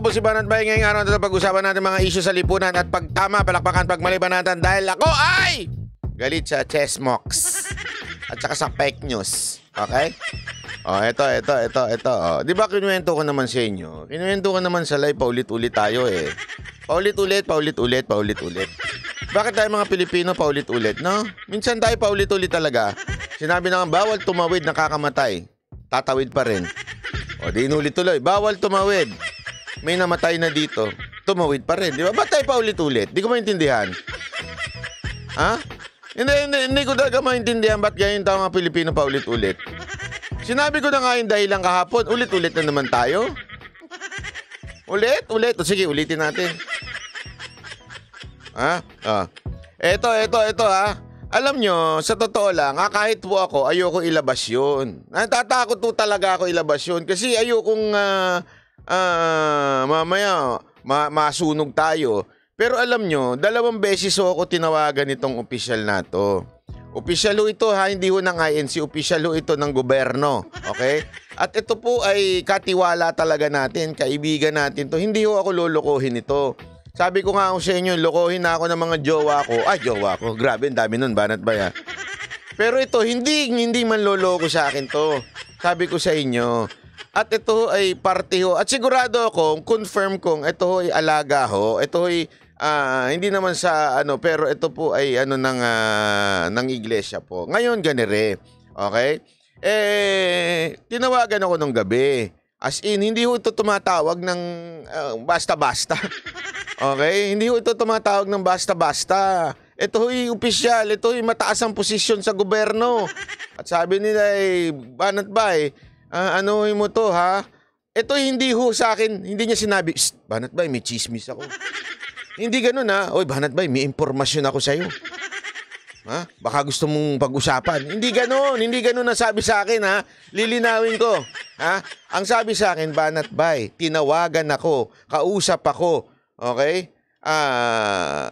Ako po si Banat Bay. Ngayong araw na pag-usapan natin mga isyo sa lipunan at pagtama, palakpakan, pagmali natin dahil ako ay galit sa chessmox at saka sa fake news. Okay? Oh, ito, ito, ito, ito. Oh. Di ba kinuwento ko naman sa inyo? Kinuwento ko naman sa live, paulit-ulit tayo eh. Paulit-ulit, paulit-ulit, paulit-ulit. Bakit tayo mga Pilipino paulit-ulit, no? Minsan tayo paulit-ulit talaga. Sinabi na bawal tumawid, nakakamatay. Tatawid pa rin. O, di inulit tuloy, bawal tumawid may namatay na dito, tumawid pa rin. Di ba? Batay tayo pa ulit-ulit? Di ko maintindihan. Ha? Hindi, hindi, hindi ko talaga maintindihan ba't ganyan tayo mga Pilipino pa ulit-ulit. Sinabi ko na nga yung dahilan kahapon, ulit-ulit na naman tayo. Ulit, ulit. O sige, ulitin natin. Ha? Ah. Eto, eto, eto ha. Alam nyo, sa totoo lang, ha, kahit po ako, ayoko ilabas yun. Natatakot po talaga ako ilabas yun. Kasi ayokong uh, ah, mamaya, ma- masunog tayo. Pero alam nyo, dalawang beses ho ako tinawagan nitong opisyal na to. Opisyal ho ito ha, hindi ho ng INC, opisyal ho ito ng gobyerno. Okay? At ito po ay katiwala talaga natin, kaibigan natin to. Hindi ho ako lolokohin ito. Sabi ko nga ako sa inyo, lokohin na ako ng mga jowa ko. Ay, jowa ko. Grabe, ang dami nun. Banat ba yan? Pero ito, hindi, hindi man loloko sa akin to. Sabi ko sa inyo, at ito ay party ho. At sigurado ako, confirm kong ito ay alaga ho. Ito ay uh, ah, hindi naman sa ano, pero ito po ay ano ng uh, ng iglesia po. Ngayon ganere. Okay? Eh tinawagan ako nung gabi. As in, hindi ho ito tumatawag ng uh, basta-basta. okay? Hindi ho ito tumatawag ng basta-basta. Ito ho'y opisyal, ito ho'y mataas ang posisyon sa gobyerno. At sabi nila, eh, banat ba eh, uh, ano mo to ha. Ito hindi ho sa akin, hindi niya sinabi, Banat Bay, may chismis ako. hindi ganun ha. Oy, Banat Bay, may impormasyon ako sa'yo. Ha? Baka gusto mong pag-usapan. Hindi ganun. Hindi ganun ang sabi sa akin, ha? Lilinawin ko. Ha? Ang sabi sa akin, Banat Bay, tinawagan ako. Kausap ako. Okay? Ah,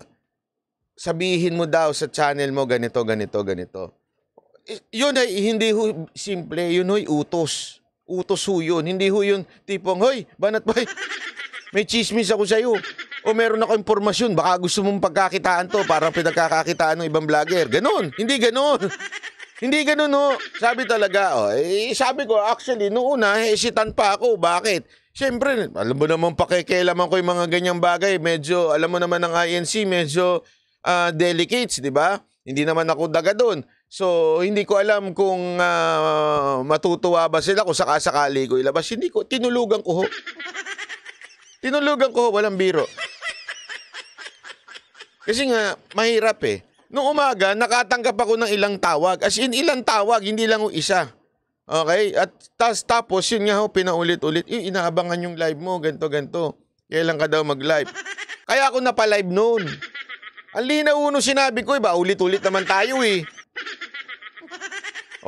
sabihin mo daw sa channel mo ganito, ganito, ganito. Yun ay hindi ho simple. Yun ho'y utos utos ho yun. Hindi ho yun tipong, Hoy, banat boy, may chismis ako sa'yo. O meron ako impormasyon, baka gusto mong pagkakitaan to para pinagkakakitaan ng ibang vlogger. Ganon, hindi ganon. Hindi ganun, no. Sabi talaga, oh, eh, sabi ko, actually, noona, ah, una, hesitant pa ako. Bakit? Siyempre, alam mo naman, pakikialaman ko yung mga ganyang bagay. Medyo, alam mo naman ng INC, medyo uh, delicates, di ba? Hindi naman ako daga doon. So, hindi ko alam kung uh, matutuwa ba sila kung sakasakali ko ilabas. Hindi ko, tinulugan ko ho. tinulugan ko ho, walang biro. Kasi nga, mahirap eh. Noong umaga, nakatanggap ako ng ilang tawag. As in, ilang tawag, hindi lang ho isa. Okay? At tas, tapos, yun nga ho, pinaulit-ulit. Eh, inaabangan yung live mo, ganto ganto Kailan ka daw mag-live? Kaya ako na live noon. Ang linaw nung sinabi ko, iba, eh, ulit-ulit naman tayo eh.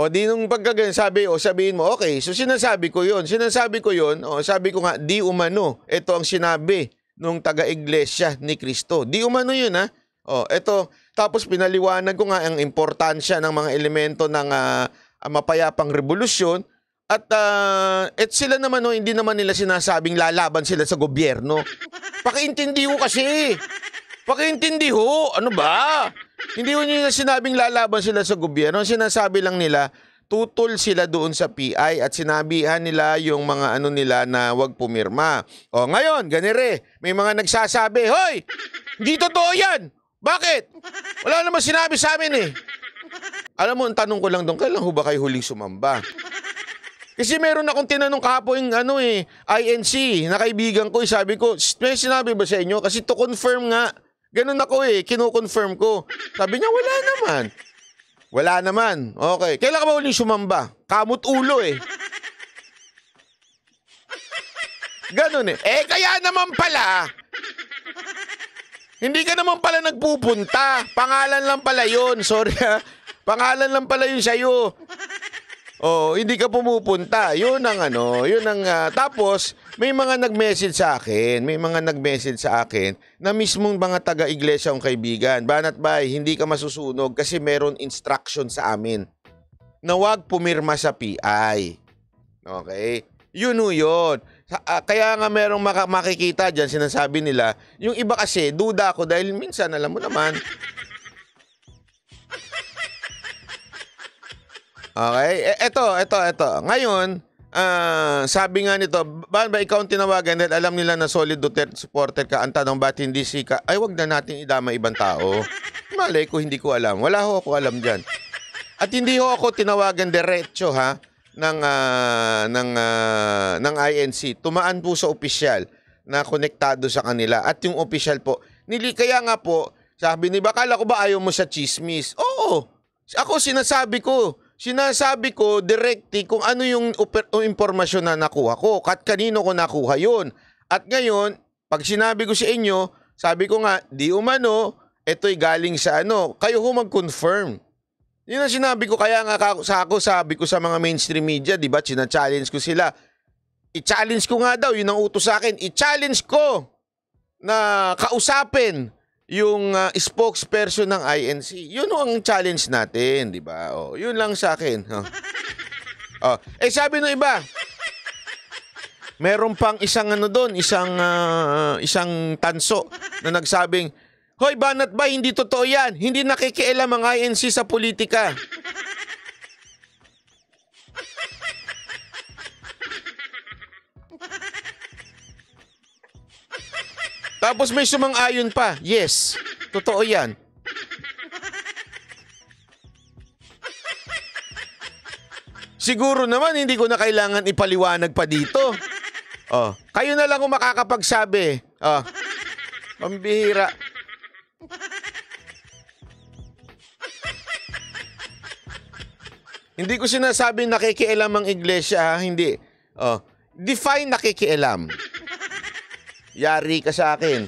O di nung pagkaganyan, sabi, o sabihin mo, okay, so sinasabi ko yon, Sinasabi ko yon, o sabi ko nga, di umano. Ito ang sinabi nung taga-iglesia ni Kristo. Di umano yun, ha? O, ito, tapos pinaliwanag ko nga ang importansya ng mga elemento ng uh, mapayapang revolusyon. At, uh, ah, at sila naman, oh, hindi naman nila sinasabing lalaban sila sa gobyerno. Pakiintindi ko kasi. Pakiintindi ho. Ano ba? Hindi ko nila sinabing lalaban sila sa gobyerno. Sinasabi lang nila, tutol sila doon sa PI at sinabihan nila yung mga ano nila na huwag pumirma. O ngayon, ganire, may mga nagsasabi, Hoy! Hindi totoo yan! Bakit? Wala naman sinabi sa amin eh. Alam mo, ang tanong ko lang doon, kailan ho ba kayo huling sumamba? Kasi meron akong tinanong kahapon ano eh, INC, na kaibigan ko, eh, sabi ko, may sinabi ba sa inyo? Kasi to confirm nga, Ganun ako eh, kinukonfirm ko. Sabi niya, wala naman. Wala naman. Okay. Kailan ka ba uling sumamba? Kamot ulo eh. Ganun eh. Eh, kaya naman pala, hindi ka naman pala nagpupunta. Pangalan lang pala yun. Sorry ha. Pangalan lang pala yun sa'yo. Oh, hindi ka pumupunta. 'Yun ang ano, 'yun ang uh, tapos may mga nag-message sa akin, may mga nag-message sa akin na mismong mga taga-iglesia ang kaibigan. Banat bay, hindi ka masusunog kasi meron instruction sa amin na wag pumirma sa PI. Okay? Yun know yun. Ah, kaya nga merong makikita diyan sinasabi nila, yung iba kasi, duda ako dahil minsan, alam mo naman, Okay? Ito, e, ito, ito. Ngayon, uh, sabi nga nito, ba, ba ikaw ang tinawagan dahil alam nila na solid Duterte supporter ka, ang tanong ba't hindi si ka, ay wag na natin idama ibang tao. Malay ko, hindi ko alam. Wala ho ako alam dyan. At hindi ho ako tinawagan diretso ha ng uh, ng uh, ng INC. Tumaan po sa opisyal na konektado sa kanila at yung opisyal po. Nili kaya nga po, sabi ni bakala ko ba ayaw mo sa chismis? Oo. Ako sinasabi ko, sinasabi ko directly kung ano yung impormasyon na nakuha ko, kat kanino ko nakuha yun. At ngayon, pag sinabi ko sa inyo, sabi ko nga, di umano, ito'y galing sa ano, kayo ho mag-confirm. Yun ang sinabi ko, kaya nga sa ako, sabi ko sa mga mainstream media, di ba, challenge ko sila. I-challenge ko nga daw, yun ang utos sa akin, i-challenge ko na kausapin yung uh, spokesperson ng INC. Yun ang challenge natin, di ba? Oh, yun lang sa akin. Oh. oh. Eh sabi ng iba, meron pang isang ano doon, isang uh, isang tanso na nagsabing, "Hoy, banat ba hindi totoo 'yan? Hindi nakikialam ang INC sa politika." Tapos may sumang-ayon pa. Yes, totoo yan. Siguro naman hindi ko na kailangan ipaliwanag pa dito. Oh, kayo na lang ang makakapagsabi. Oh. Pambihira. hindi ko sinasabing nakikialam ang iglesia, ha? hindi. Oh, define nakikialam. Yari ka sa akin.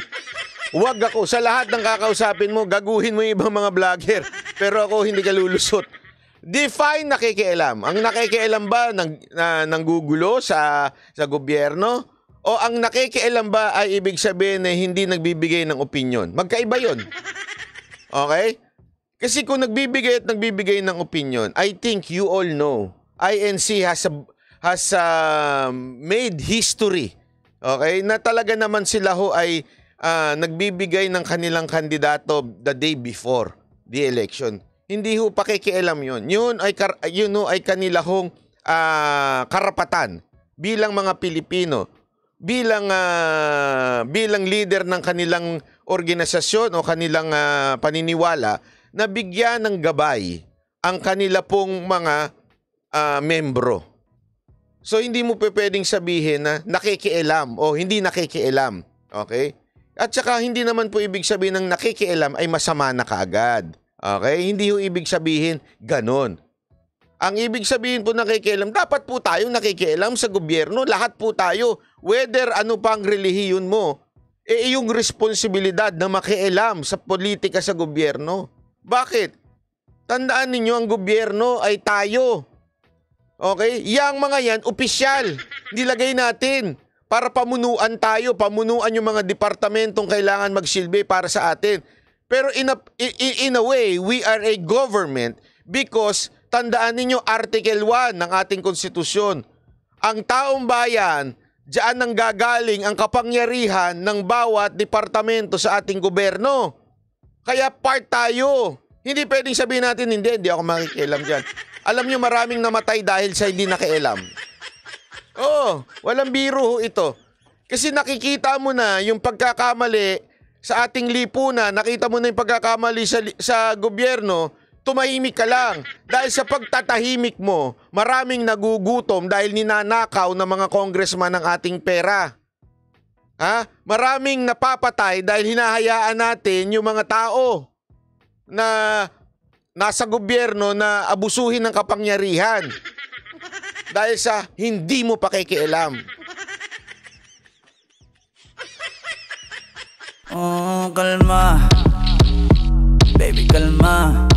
Huwag ako. Sa lahat ng kakausapin mo, gaguhin mo yung ibang mga vlogger. Pero ako hindi ka lulusot. Define nakikialam. Ang nakikialam ba nang, na, nanggugulo sa, sa gobyerno? O ang nakikialam ba ay ibig sabihin na hindi nagbibigay ng opinion? Magkaiba yon. Okay? Kasi kung nagbibigay at nagbibigay ng opinion, I think you all know, INC has a, has a um, made history Okay, na talaga naman sila ho ay uh, nagbibigay ng kanilang kandidato the day before the election. Hindi ho pakikialam yun. Yun ay, kar- yun ho ay kanila hong uh, karapatan bilang mga Pilipino, bilang, uh, bilang leader ng kanilang organisasyon o kanilang uh, paniniwala na bigyan ng gabay ang kanila pong mga uh, membro. So hindi mo pwedeng sabihin na nakikialam o hindi nakikialam. Okay? At saka hindi naman po ibig sabihin ng nakikialam ay masama na kaagad. Okay? Hindi ho ibig sabihin ganon. Ang ibig sabihin po nakikialam, dapat po tayong nakikialam sa gobyerno. Lahat po tayo, whether ano pang relihiyon mo, eh yung responsibilidad na makialam sa politika sa gobyerno. Bakit? Tandaan ninyo, ang gobyerno ay tayo. Okay? Yang mga yan, opisyal. Nilagay natin para pamunuan tayo, pamunuan yung mga departamentong kailangan magsilbi para sa atin. Pero in a, in a way, we are a government because tandaan ninyo Article 1 ng ating konstitusyon. Ang taong bayan, diyan nang gagaling ang kapangyarihan ng bawat departamento sa ating gobyerno. Kaya part tayo. Hindi pwedeng sabihin natin, hindi, hindi ako makikialam dyan. Alam nyo, maraming namatay dahil sa hindi nakialam. Oo, walang biro ito. Kasi nakikita mo na yung pagkakamali sa ating lipunan, nakita mo na yung pagkakamali sa, sa gobyerno, tumahimik ka lang. Dahil sa pagtatahimik mo, maraming nagugutom dahil ninanakaw ng mga congressman ng ating pera. Ha? Maraming napapatay dahil hinahayaan natin yung mga tao na nasa gobyerno na abusuhin ng kapangyarihan dahil sa hindi mo pakikialam. Oh, kalma. Baby, kalma.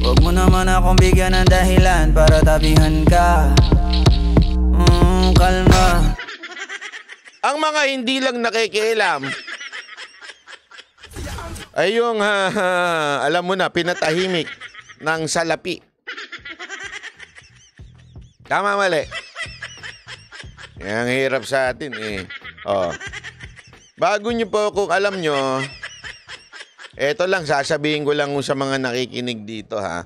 Huwag mo naman akong bigyan ng dahilan para tabihan ka. Mm, kalma. Ang mga hindi lang nakikialam, ay yung, ha, ha, alam mo na, pinatahimik ng salapi. Tama mali. Ang hirap sa atin eh. Oh. Bago nyo po kung alam nyo, eto lang, sasabihin ko lang sa mga nakikinig dito ha.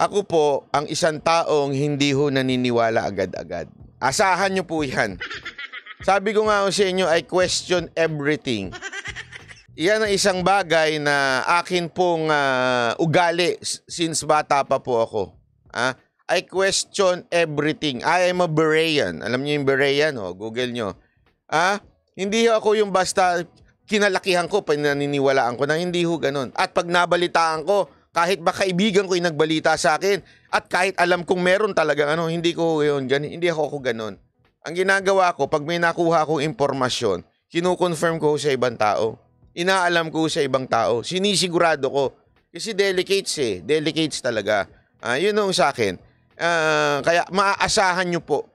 Ako po, ang isang taong hindi ho naniniwala agad-agad. Asahan nyo po yan. Sabi ko nga sa inyo, I question everything. Yan ang isang bagay na akin pong uh, ugali since bata pa po ako. Ah, I question everything. I am a Berean. Alam niyo yung Berean, oh, Google niyo. Ah, hindi ako yung basta kinalakihan ko, pinaniniwalaan ko na hindi ho ganun. At pag nabalitaan ko, kahit ba kaibigan ko yung nagbalita sa akin, at kahit alam kong meron talaga ano, hindi ko yun, ganun, hindi ako ako ganun. Ang ginagawa ko, pag may nakuha akong impormasyon, kinukonfirm ko sa ibang tao inaalam ko sa ibang tao. Sinisigurado ko. Kasi delicates eh. Delicates talaga. Uh, yun ang sa akin. Uh, kaya maaasahan nyo po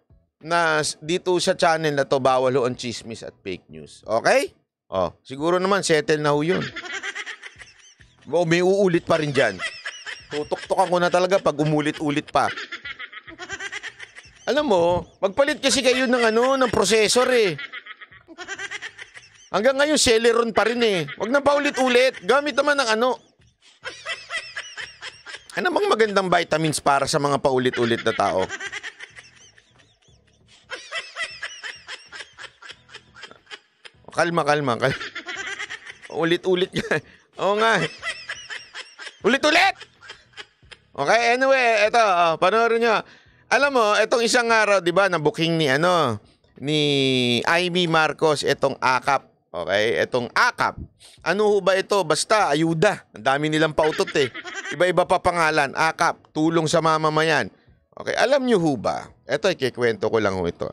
na dito sa channel na to bawal ho ang chismis at fake news. Okay? Oh, siguro naman settle na ho yun. O, oh, may uulit pa rin dyan. Tutuktukan ko na talaga pag umulit-ulit pa. Alam mo, magpalit kasi kayo ng ano, ng processor eh. Hanggang ngayon, Celeron pa rin eh. Huwag na paulit-ulit. Gamit naman ng ano. Ano bang magandang vitamins para sa mga paulit-ulit na tao? Kalma, kalma, kalma. Ulit-ulit yan. Oo nga. Ulit-ulit! Okay, anyway, eto, oh, panoorin nyo. Alam mo, itong isang araw, di ba, na booking ni ano, ni Ivy Marcos itong akap Okay, etong AKAP. Ano ho ba ito? Basta, ayuda. Ang dami nilang pautot eh. Iba-iba pa pangalan. AKAP, tulong sa mamamayan. Okay, alam niyo ho ba? Ito, ay ikikwento ko lang ho ito.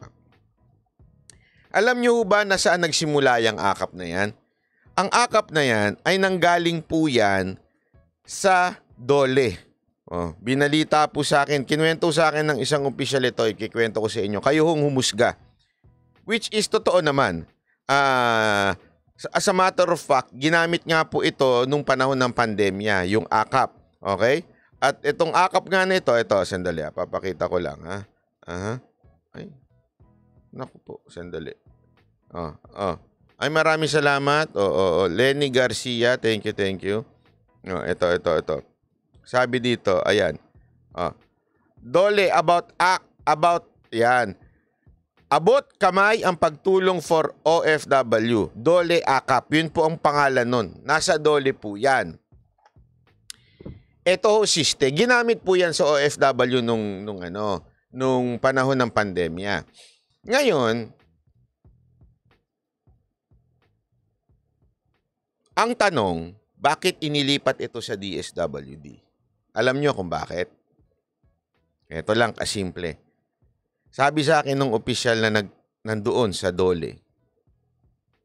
Alam niyo ho ba na saan nagsimula yung AKAP na yan? Ang AKAP na yan ay nanggaling po yan sa Dole. Oh, binalita po sa akin, kinwento sa akin ng isang opisyal ito, ikikwento ko sa inyo. Kayo hong humusga. Which is totoo naman. Ah, as a matter of fact, ginamit nga po ito nung panahon ng pandemya, yung AKAP. Okay? At itong AKAP nga nito, ito, sandali, ah, papakita ko lang, ha? Ah. Aha. Ay. Naku po, sandali. Oh, oh. Ay, maraming salamat. Oo, oh, oh, oh. Lenny Garcia, thank you, thank you. Oh, ito, ito, ito. Sabi dito, ayan. Oh. Dole about act about yan. Abot kamay ang pagtulong for OFW. Dole Akap. Yun po ang pangalan nun. Nasa Dole po yan. Ito siste. Ginamit po yan sa OFW nung, nung, ano, nung panahon ng pandemya. Ngayon, ang tanong, bakit inilipat ito sa DSWD? Alam nyo kung bakit? Ito lang kasimple. Sabi sa akin nung opisyal na nag, nandoon sa Dole,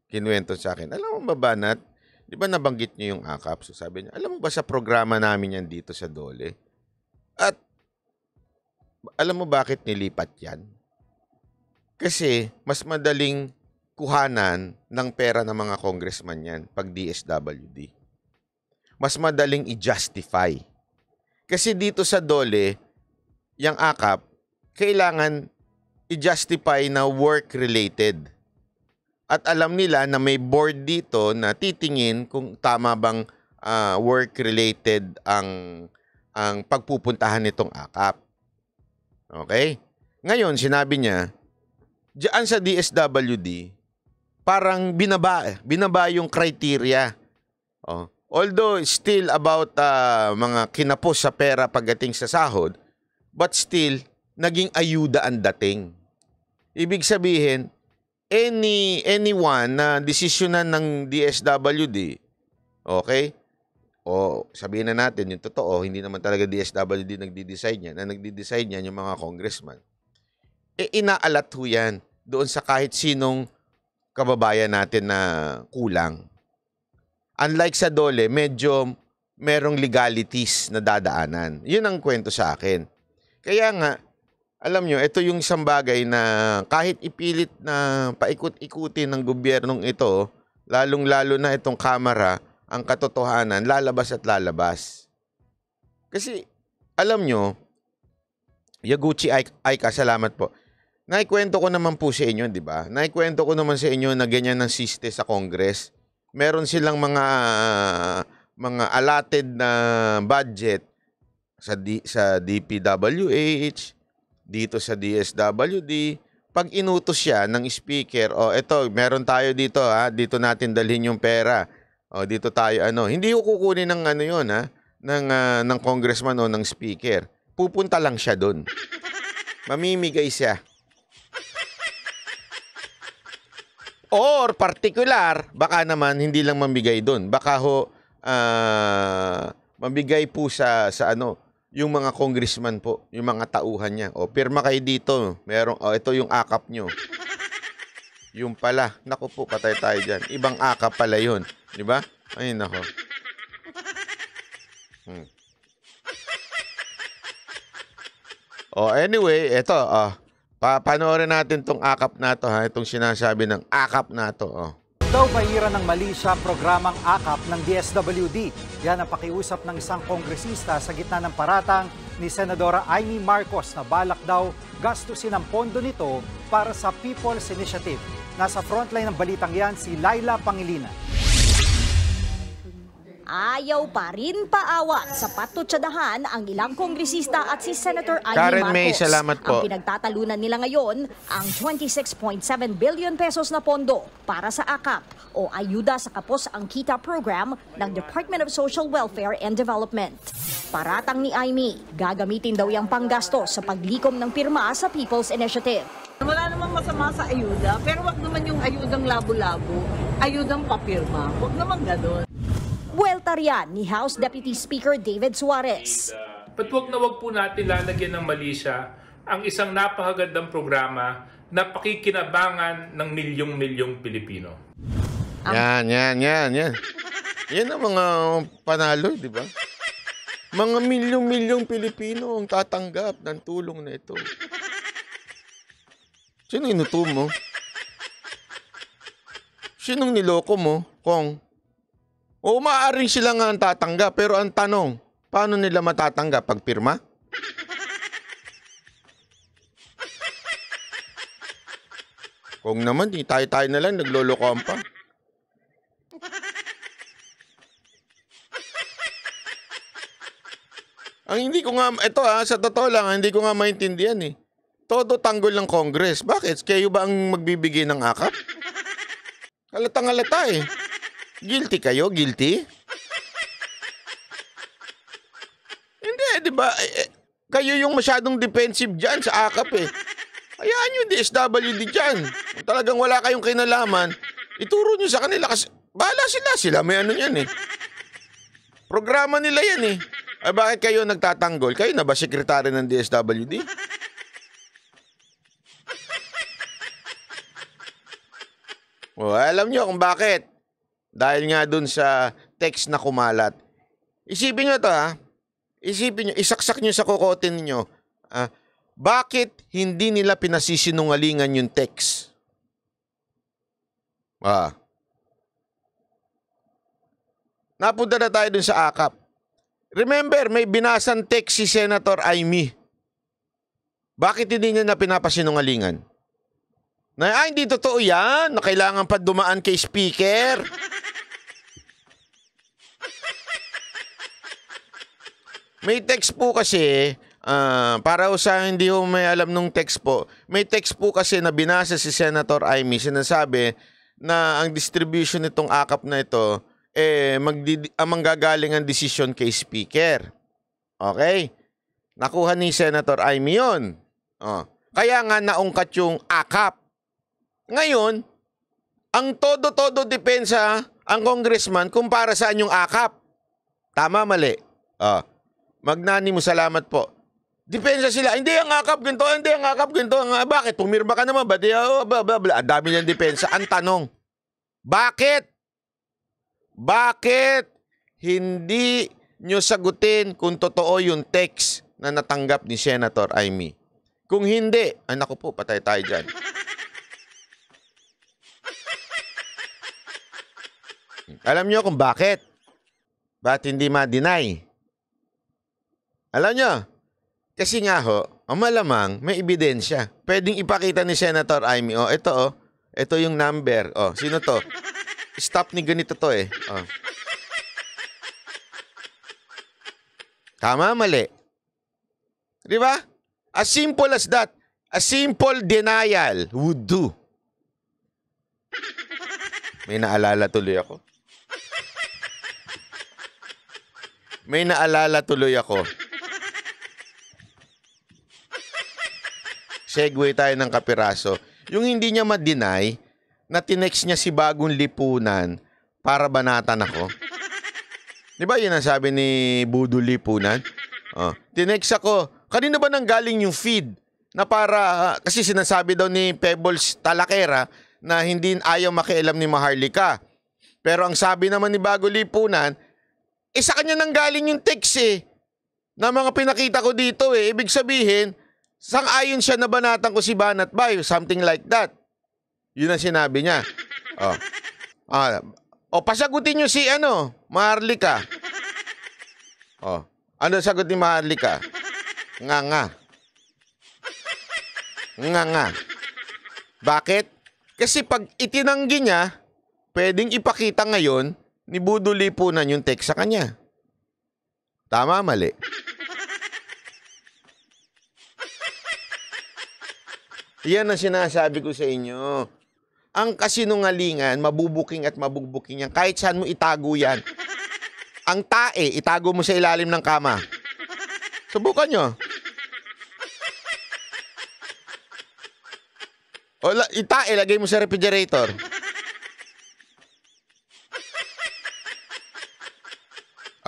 kinuwento sa akin, alam mo ba, Banat, di ba nabanggit niyo yung akap? So sabi niya, alam mo ba sa programa namin yan dito sa Dole? At alam mo bakit nilipat yan? Kasi mas madaling kuhanan ng pera ng mga congressman yan pag DSWD. Mas madaling i-justify. Kasi dito sa Dole, yung akap, kailangan i-justify na work-related. At alam nila na may board dito na titingin kung tama bang uh, work-related ang ang pagpupuntahan nitong akap. Okay? Ngayon, sinabi niya, diyan sa DSWD, parang binaba, binaba yung criteria. Oh. Although still about uh, mga kinapos sa pera pagdating sa sahod, but still, naging ayuda ang dating. Ibig sabihin, any anyone na desisyonan ng DSWD, okay? O sabihin na natin yung totoo, hindi naman talaga DSWD nagdi-decide niyan. Na nagdi-decide niyan yung mga congressman. E inaalat ho yan doon sa kahit sinong kababayan natin na kulang. Unlike sa Dole, medyo merong legalities na dadaanan. Yun ang kwento sa akin. Kaya nga, alam nyo, ito yung isang bagay na kahit ipilit na paikot-ikutin ng gobyernong ito, lalong-lalo na itong kamera, ang katotohanan, lalabas at lalabas. Kasi, alam nyo, Yaguchi Aika, salamat po. Naikwento ko naman po sa inyo, di ba? Naikwento ko naman sa inyo na ganyan ang siste sa Congress. Meron silang mga mga allotted na budget sa D, sa DPWH, dito sa DSWD pag inutos siya ng speaker o oh, eto meron tayo dito ha dito natin dalhin yung pera o oh, dito tayo ano hindi ko kukunin ng ano yon ha ng uh, ng congressman o ng speaker pupunta lang siya doon mamimigay siya or particular baka naman hindi lang mamigay doon baka ho uh, mamigay po sa sa ano yung mga congressman po, yung mga tauhan niya. O, pirma kayo dito. Merong, o, ito yung akap nyo. Yung pala. Naku po, patay tayo dyan. Ibang akap pala yun. Di ba? Ay, nako. Hmm. O, anyway, ito, ah. Pa panoorin natin tong akap na to ha, itong sinasabi ng akap na to. Oh. Daw bahira ng mali sa programang akap ng DSWD yan ang pakiusap ng isang kongresista sa gitna ng paratang ni Senadora Amy Marcos na balak daw gastusin ang pondo nito para sa People's Initiative. Nasa frontline ng balitang yan si Laila Pangilinan ayaw pa rin paawat sa patutsadahan ang ilang kongresista at si Senator Amy Karen Marcos. May, salamat po. Ang pinagtatalunan nila ngayon ang 26.7 billion pesos na pondo para sa AKAP o Ayuda sa Kapos ang Kita Program ng Department of Social Welfare and Development. Paratang ni Amy, gagamitin daw yung panggasto sa paglikom ng pirma sa People's Initiative. Wala namang masama sa ayuda, pero wag naman yung ayudang labo-labo, ayudang papirma. Wag naman ganun. Buwelta riyan ni House Deputy Speaker David Suarez. But wag na wag po natin lalagyan ng mali siya ang isang napakagandang programa na pakikinabangan ng milyong-milyong Pilipino. Yan, yan, yan, yan. Yan ang mga panalo, di ba? Mga milyong-milyong Pilipino ang tatanggap ng tulong na ito. Sino inuto mo? Sinong niloko mo, Kong? O maaaring sila nga ang tatanggap, pero ang tanong, paano nila matatanggap? Pagpirma? Kung naman, di tayo-tayo na lang, naglolokohan pa. Ang hindi ko nga, ito ha, ah, sa totoo lang, hindi ko nga maintindihan eh. Todo tanggol ng Congress. Bakit? Kayo ba ang magbibigay ng akap? Halatang halata eh. Guilty kayo? Guilty? Hindi, di ba? Eh, eh kayo yung masyadong defensive dyan sa akap eh. Hayaan nyo DSWD dyan. Kung talagang wala kayong kinalaman, ituro nyo sa kanila kasi bahala sila. Sila may ano yan eh. Programa nila yan eh. Ay bakit kayo nagtatanggol? Kayo na ba sekretary ng DSWD? Well, oh, alam nyo kung bakit. Dahil nga dun sa text na kumalat. Isipin nyo to ha. Isipin nyo, isaksak nyo sa kokotin ninyo. Ah, bakit hindi nila pinasisinungalingan yung text? Ah. Napunta na tayo dun sa akap. Remember, may binasang text si Senator Aimee. Bakit hindi niya na pinapasinungalingan? Na, ah, hindi totoo yan. Na kailangan pa dumaan kay speaker. May text po kasi, uh, para sa hindi ho may alam nung text po, may text po kasi na binasa si Senator Amy, sinasabi na ang distribution nitong akap na ito, eh, magdi- ang ah, manggagaling ang desisyon kay Speaker. Okay? Nakuha ni Senator Amy yun. Oh. Kaya nga naungkat yung akap. Ngayon, ang todo-todo depensa ang congressman kumpara sa saan akap. Tama, mali. Oh. Ah. Magnani mo, salamat po. Depensa sila. Hindi ang akap, ganito. Hindi ang akap, ganito. Ang, ah, bakit? Pumirma ka naman. Ba, di, ah, oh, Ang dami niyang depensa. Ang tanong, bakit? Bakit hindi nyo sagutin kung totoo yung text na natanggap ni Senator Amy? Kung hindi, ay naku po, patay tayo dyan. Alam nyo kung bakit? Ba't hindi ma-deny? Alam nyo? Kasi nga ho, ang malamang may ebidensya. Pwedeng ipakita ni Senator Amy, oh, ito oh, ito yung number. Oh, sino to? Stop ni ganito to eh. Oh. Tama, mali. Di ba? As simple as that. A simple denial would do. May naalala tuloy ako. May naalala tuloy ako. Segway tayo ng kapiraso. Yung hindi niya ma-deny na tinext niya si Bagong Lipunan para banatan ako. Di ba yun ang sabi ni Budo Lipunan? Oh. Tinext ako, kanina ba nang galing yung feed? Na para, kasi sinasabi daw ni Pebbles Talakera na hindi ayaw makialam ni Maharlika. Pero ang sabi naman ni Bago Lipunan, eh sa kanya nang galing yung text eh. Na mga pinakita ko dito eh. Ibig sabihin, sang-ayon siya na banatan ko si Banat Bayo. Something like that. Yun ang sinabi niya. Oh. Ah, oh, pasagutin niyo si ano, Marlika Oh. Ano sagot ni Marlika Nga nga. Nga nga. Bakit? Kasi pag itinanggi niya, pwedeng ipakita ngayon Nibuduli po Lipunan yung text sa kanya. Tama, mali. Yan ang sinasabi ko sa inyo. Ang kasinungalingan, mabubuking at mabubuking yan. Kahit saan mo itago yan. Ang tae, itago mo sa ilalim ng kama. Subukan nyo. O, itae, lagay mo sa refrigerator.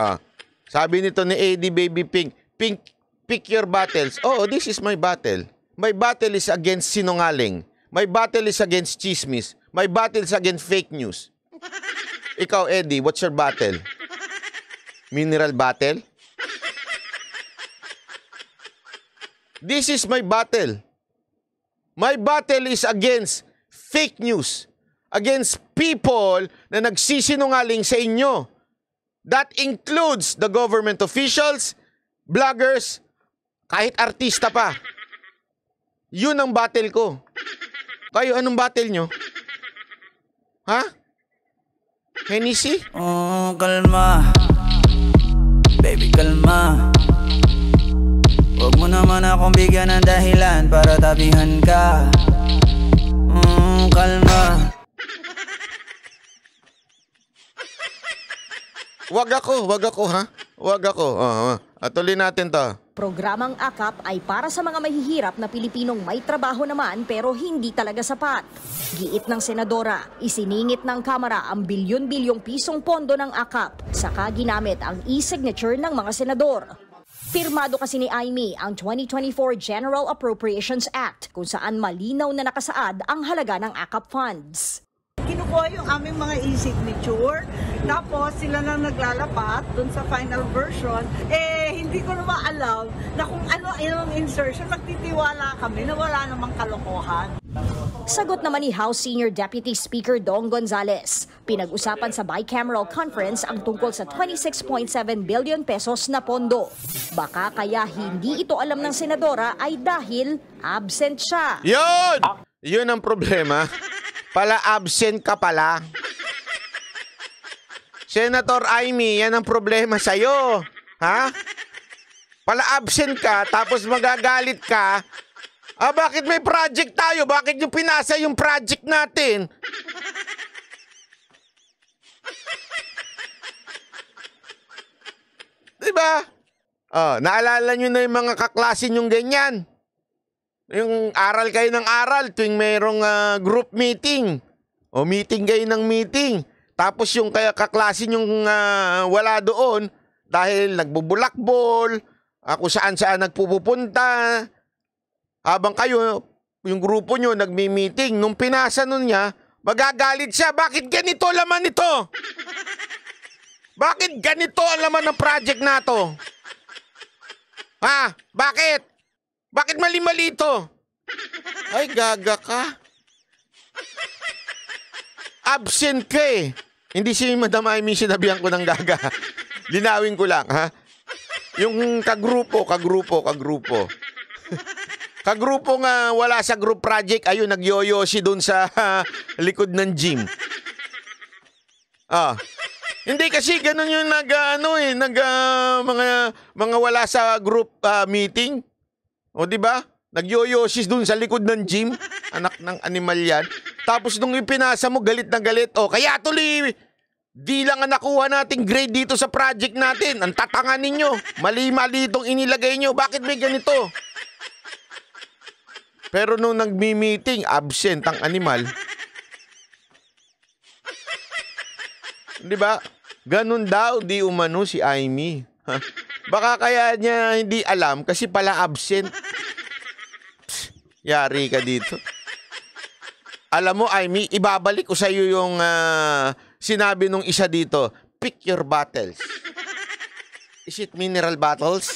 Ah. Sabi nito ni AD Baby Pink, Pink, pick your battles. Oh, this is my battle. My battle is against sinungaling. My battle is against chismis. My battle is against fake news. Ikaw, Eddie, what's your battle? Mineral battle? This is my battle. My battle is against fake news. Against people na nagsisinungaling sa inyo. That includes the government officials, bloggers, kahit artista pa. Yun ang battle ko. Kayo, anong battle nyo? Ha? Hennessy? Oh, kalma. Baby, kalma. Huwag mo naman akong bigyan ng dahilan para tabihan ka. Mm, kalma. Wag ako, wag ako ha. Wag ako. Uh, at tuloy natin to. Programang AKAP ay para sa mga mahihirap na Pilipinong may trabaho naman pero hindi talaga sapat. Giit ng senadora, isiningit ng Kamara ang bilyon-bilyong pisong pondo ng AKAP, saka ginamit ang e-signature ng mga senador. Pirmado kasi ni Aimee ang 2024 General Appropriations Act kung saan malinaw na nakasaad ang halaga ng AKAP funds kinukuha yung aming mga e-signature. Tapos sila na naglalapat dun sa final version. Eh, hindi ko naman alam na kung ano yung insertion. Nagtitiwala kami na wala namang kalokohan. Sagot naman ni House Senior Deputy Speaker Dong Gonzales. Pinag-usapan sa bicameral conference ang tungkol sa 26.7 billion pesos na pondo. Baka kaya hindi ito alam ng senadora ay dahil absent siya. Yun! Yun ang problema. Pala absent ka pala. Senator Amy, yan ang problema sa iyo. Ha? Pala absent ka, tapos magagalit ka. Ah, bakit may project tayo? Bakit yung pinasa yung project natin? Diba? Oh, naalala nyo na yung mga kaklase nyong ganyan. Yung aral kayo ng aral tuwing mayroong uh, group meeting. O meeting kayo ng meeting. Tapos yung kaya kaklase yung uh, ah, wala doon dahil nagbubulakbol, uh, kung saan-saan nagpupunta. Habang kayo, yung grupo nyo nagmi-meeting, nung pinasa nun niya, magagalit siya. Bakit ganito laman ito? Bakit ganito ang laman ng project na to? Ha? Bakit? Bakit mali-mali ito? Ay, gaga ka. Absent ka eh. Hindi si Madam Amy sinabihan ko ng gaga. Linawin ko lang, ha? Yung kagrupo, kagrupo, kagrupo. kagrupo nga wala sa group project, ayun, nagyoyo si doon sa uh, likod ng gym. Ah. Hindi kasi ganun yung nag ano eh, nag uh, mga mga wala sa group uh, meeting. O, di ba? Nagyoyosis doon sa likod ng gym. Anak ng animal yan. Tapos nung ipinasa mo, galit na galit. O, kaya tuloy, di lang ang nakuha nating grade dito sa project natin. Ang tatanga ninyo. Mali-mali itong inilagay nyo. Bakit may ganito? Pero nung nagmi-meeting, absent ang animal. Di ba? Ganun daw di umano si Amy. Ha? Baka kaya niya hindi alam kasi pala absent. Yari ka dito. Alam mo, Amy, ibabalik ko sa iyo yung uh, sinabi nung isa dito. Pick your battles. Is it mineral battles?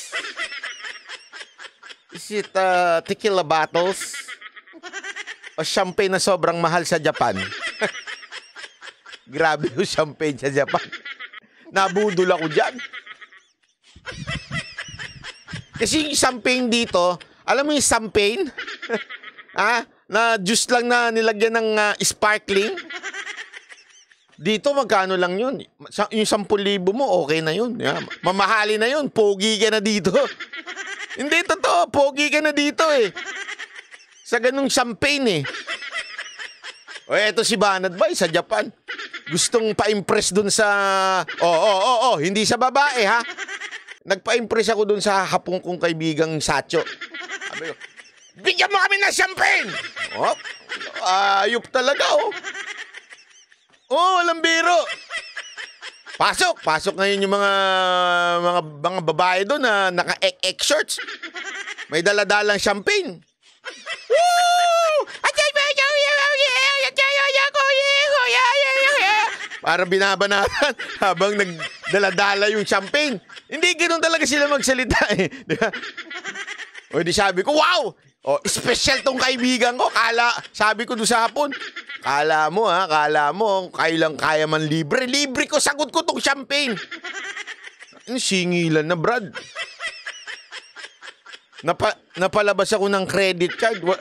Is it uh, tequila battles? O champagne na sobrang mahal sa Japan? Grabe yung champagne sa Japan. Nabudol ako dyan. Kasi yung champagne dito, alam mo yung champagne? ha? Ah, na juice lang na nilagyan ng uh, sparkling? Dito magkano lang yun? Yung 10,000 mo, okay na yun. Yeah. Mamahali na yun. Pogi ka na dito. Hindi, totoo. Pogi ka na dito eh. Sa ganung champagne eh. O eto si Banad Boy sa Japan. Gustong pa-impress dun sa... Oo, oh, oo, oh, Oh, oh, hindi sa babae ha. Nagpa-impress ako dun sa hapong kong kaibigang Sacho. Sabi ko, bigyan mo kami ng champagne! Oh, ayup talaga, oh. Oh, walang biro. Pasok, pasok ngayon yung mga mga mga babae doon na naka-ek-ek shirts. May daladalang champagne. Woo! Acha! Parang binabanatan habang nagdaladala yung champagne. Hindi ganoon talaga sila magsalita eh. Di ba? O di sabi ko, wow! O, special tong kaibigan ko. Kala, sabi ko doon sa hapon, kala mo ha, ah, kala mo, kailang kaya man libre. Libre ko, sagot ko tong champagne. Ang singilan na, Brad. Napa, napalabas ako ng credit card. Wa,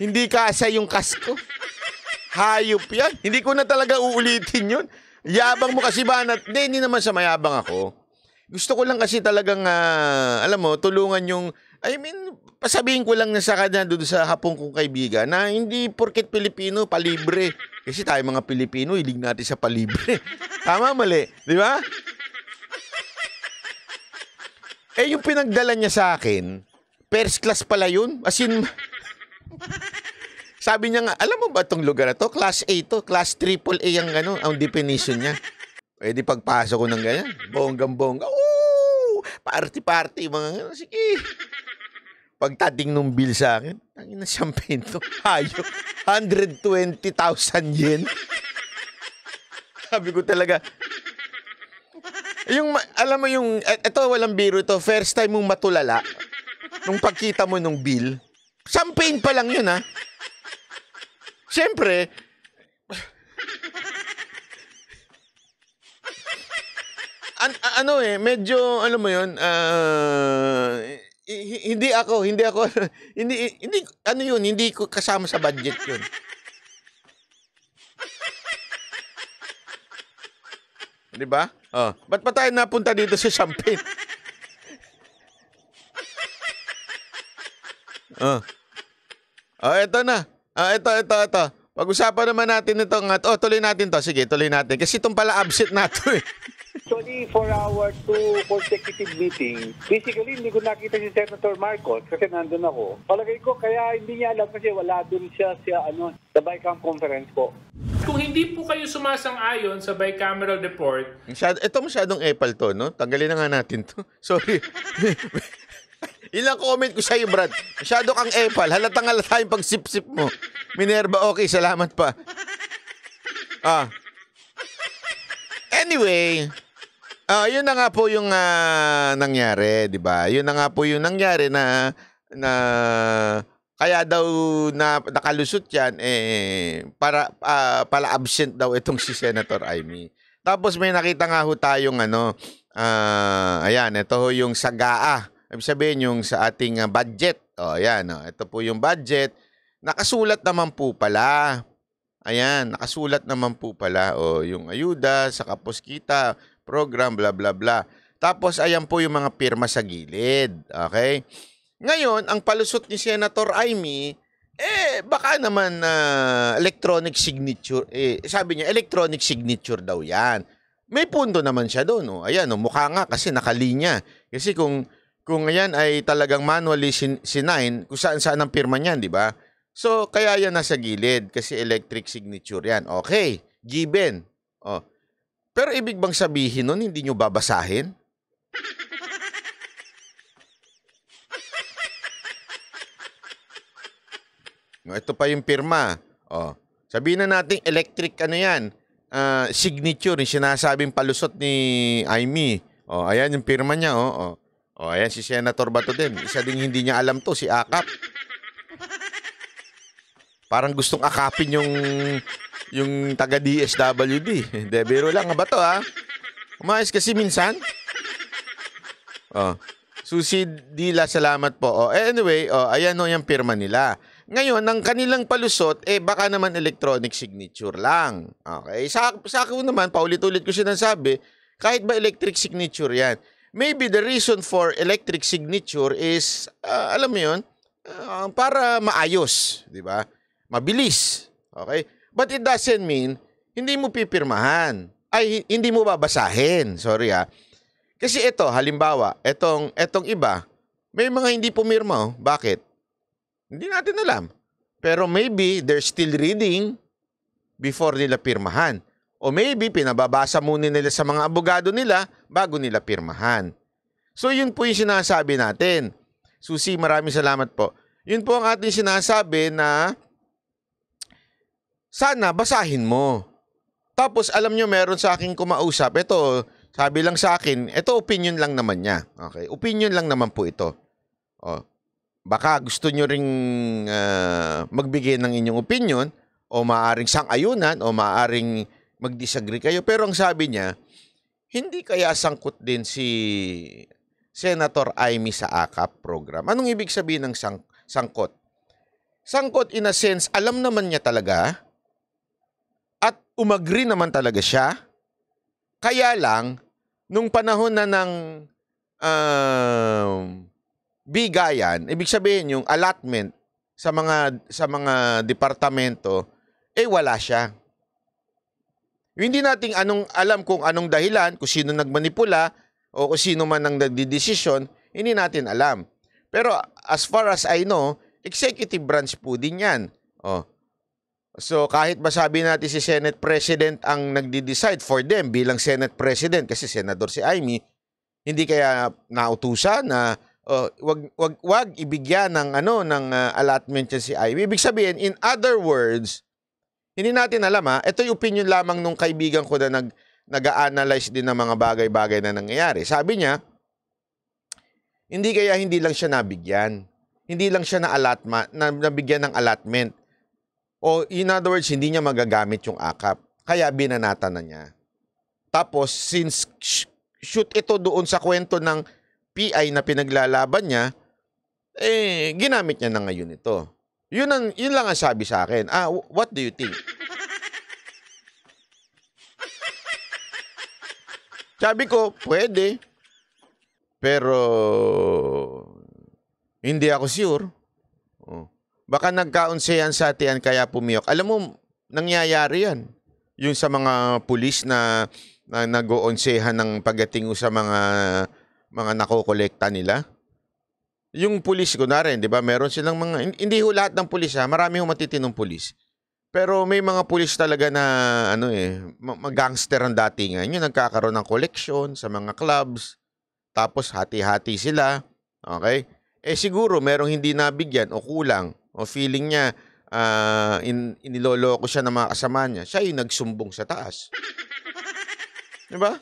hindi kasa yung kas ko. Hayop yan. Hindi ko na talaga uulitin yun. Yabang mo kasi banat. Hindi, hindi naman sa mayabang ako. Gusto ko lang kasi talagang, uh, alam mo, tulungan yung, I mean, pasabihin ko lang na sa kanya doon sa hapong kong kaibigan na hindi porket Pilipino, palibre. Kasi tayo mga Pilipino, ilig natin sa palibre. Tama, mali. Di ba? Eh, yung pinagdala niya sa akin, first class pala yun. As in, sabi niya nga, alam mo ba itong lugar na to? Class A to. Class triple A ang, ano, ang definition niya. Pwede eh, pagpasok ko ng ganyan. Bonggang-bongga. Oo! Party-party. Mga ganyan. Sige. Pagtating nung bill sa akin, tangin na champagne to. Hayo. 120,000 yen. Sabi ko talaga, yung, alam mo yung, ito e, walang biro to, first time mong matulala, nung pagkita mo nung bill, champagne pa lang yun ha. Ah. Siyempre. An- ano eh, medyo, ano mo yun, uh, hindi ako, hindi ako, hindi, hindi, ano yun, hindi ko kasama sa budget yun. Di ba? Oh. Ba't pa tayo napunta dito sa champagne? oh. Oh, eto na. Ah, ito, ito, ito. Pag-usapan naman natin itong... Oh, tuloy natin to. Sige, tuloy natin. Kasi itong pala absent nato eh. Actually, for our two consecutive meetings, basically, hindi ko nakita si Senator Marcos kasi nandun ako. Palagay ko, kaya hindi niya alam kasi wala dun siya sa, ano, sa BICAM conference ko. Kung hindi po kayo sumasang-ayon sa bicameral report... Masyado, ito masyadong Apple to, no? Tanggalin na nga natin to. Sorry. Ilang comment ko sa'yo, Brad. Masyado kang epal. Halatang halata yung pagsip-sip mo. Minerva, okay, salamat pa. Ah. Anyway, ah, yun na nga po yung ah, nangyari, di ba? Yun na nga po yung nangyari na na kaya daw na nakalusot yan eh para ah, pala absent daw itong si Senator Amy. Tapos may nakita nga ho tayong ano, ah, ayan, ito ho yung sagaa Ibig sabihin yung sa ating ah, budget. O, ayan. O. Ito po yung budget. Nakasulat naman po pala. Ayan, nakasulat naman po pala. O, yung ayuda, sa kaposkita program, bla bla bla. Tapos, ayan po yung mga pirma sa gilid. Okay? Ngayon, ang palusot ni Senator Aimee, eh, baka naman uh, electronic signature. Eh, sabi niya, electronic signature daw yan. May punto naman siya doon. Oh. Ayan, oh, mukha nga kasi nakalinya. Kasi kung kung yan ay talagang manually sin- sinain, kung saan saan ang pirma niyan, di ba? So, kaya yan nasa gilid kasi electric signature yan. Okay, given. Oh. Pero ibig bang sabihin nun, hindi nyo babasahin? No, oh, ito pa yung pirma. Oh. Sabihin na natin electric ano yan, uh, signature, yung sinasabing palusot ni Aimee. Oh, ayan yung pirma niya. Oh, oh. O, ayan si Senator Bato din. Isa ding hindi niya alam to, si Akap. Parang gustong akapin yung yung taga DSWD. De, biro lang ba to ha? Umayos kasi minsan. Oh. Susi Dila, salamat po. Oh, anyway, oh, ayan o yung pirma nila. Ngayon, ang kanilang palusot, eh baka naman electronic signature lang. Okay? Sa, sa ako naman, paulit-ulit ko sinasabi, kahit ba electric signature yan, maybe the reason for electric signature is, uh, alam mo yun, uh, para maayos, di ba? Mabilis. Okay? But it doesn't mean hindi mo pipirmahan. Ay, hindi mo babasahin. Sorry ha ah. Kasi ito, halimbawa, etong, etong iba, may mga hindi pumirma. Oh. Bakit? Hindi natin alam. Pero maybe they're still reading before nila pirmahan. O maybe pinababasa muna nila sa mga abogado nila bago nila pirmahan. So yun po yung sinasabi natin. Susi, maraming salamat po. Yun po ang ating sinasabi na sana basahin mo. Tapos alam nyo meron sa akin kumausap. Ito, sabi lang sa akin, ito opinion lang naman niya. Okay, opinion lang naman po ito. O, baka gusto nyo ring uh, magbigay ng inyong opinion o maaring sang-ayunan o maaring mag-disagree kayo. Pero ang sabi niya, hindi kaya sangkot din si Senator Amy sa AKAP program. Anong ibig sabihin ng sang sangkot? Sangkot in a sense, alam naman niya talaga at umagri naman talaga siya. Kaya lang, nung panahon na ng um, bigayan, ibig sabihin yung allotment sa mga sa mga departamento, eh wala siya. Hindi natin anong alam kung anong dahilan, kung sino nagmanipula o kung sino man ang nagdidesisyon, hindi natin alam. Pero as far as I know, executive branch po din 'yan. Oh. So kahit ba sabi natin si Senate President ang nagdi-decide for them bilang Senate President kasi senador si Amy, hindi kaya nautusan na uh, wag wag wag ibigyan ng ano ng uh, allotment yan si Amy. Ibig sabihin in other words, hindi natin alam ha. Ito yung opinion lamang nung kaibigan ko na nag, nag-analyze din ng mga bagay-bagay na nangyayari. Sabi niya, hindi kaya hindi lang siya nabigyan. Hindi lang siya na-allotment, na, nabigyan ng allotment. O in other words, hindi niya magagamit yung akap. Kaya binanata na niya. Tapos, since shoot ito doon sa kwento ng PI na pinaglalaban niya, eh, ginamit niya na ngayon ito. Yun, ang, yun lang ang sabi sa akin. Ah, what do you think? Sabi ko, pwede. Pero, hindi ako sure. Oh. Baka nagkaunsehan sa tiyan kaya pumiyok. Alam mo, nangyayari yan. Yung sa mga pulis na, na nag-oonsehan ng pagdating sa mga mga nakokolekta nila yung pulis ko na rin, 'di ba? Meron silang mga hindi ho lahat ng pulis ha, marami ho matitinong pulis. Pero may mga pulis talaga na ano eh, mag-gangster ang datingan. Yung nagkakaroon ng collection sa mga clubs. Tapos hati-hati sila. Okay? Eh siguro merong hindi nabigyan o kulang o feeling niya uh, in, iniloloko siya ng mga kasama niya. Siya yung nagsumbong sa taas. 'Di ba?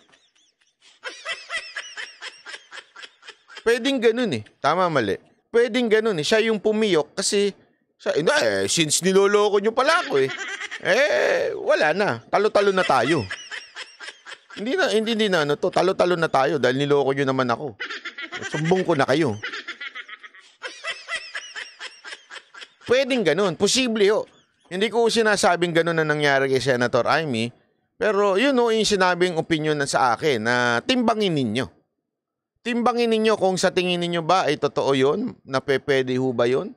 Pwedeng ganun eh. Tama mali. Pwedeng ganun eh. Siya yung pumiyok kasi sa eh, eh, since niloloko niyo pala ako eh. Eh, wala na. Talo-talo na tayo. Hindi na, hindi, hindi na ano to. Talo-talo na tayo dahil niloloko niyo naman ako. Sumbong ko na kayo. Pwedeng ganun. Posible ho. Oh. Hindi ko sinasabing ganun na nangyari kay Senator Amy. Pero yun know, yung sinabing opinion na sa akin na timbangin ninyo timbangin ninyo kung sa tingin ninyo ba ay totoo yun, Napepede ho ba yun?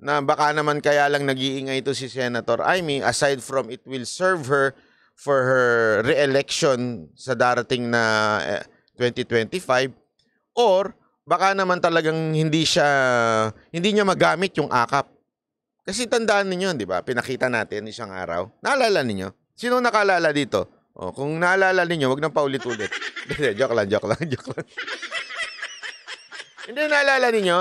Na baka naman kaya lang nag-iingay ito si Senator Amy aside from it will serve her for her re-election sa darating na 2025 eh, or baka naman talagang hindi siya hindi niya magamit yung akap. Kasi tandaan niyo, 'di ba? Pinakita natin isang araw. Naalala niyo? Sino nakalala dito? Oh, kung naalala niyo, wag nang paulit-ulit. joke lang, joke lang, joke lang. Hindi naalala niyo?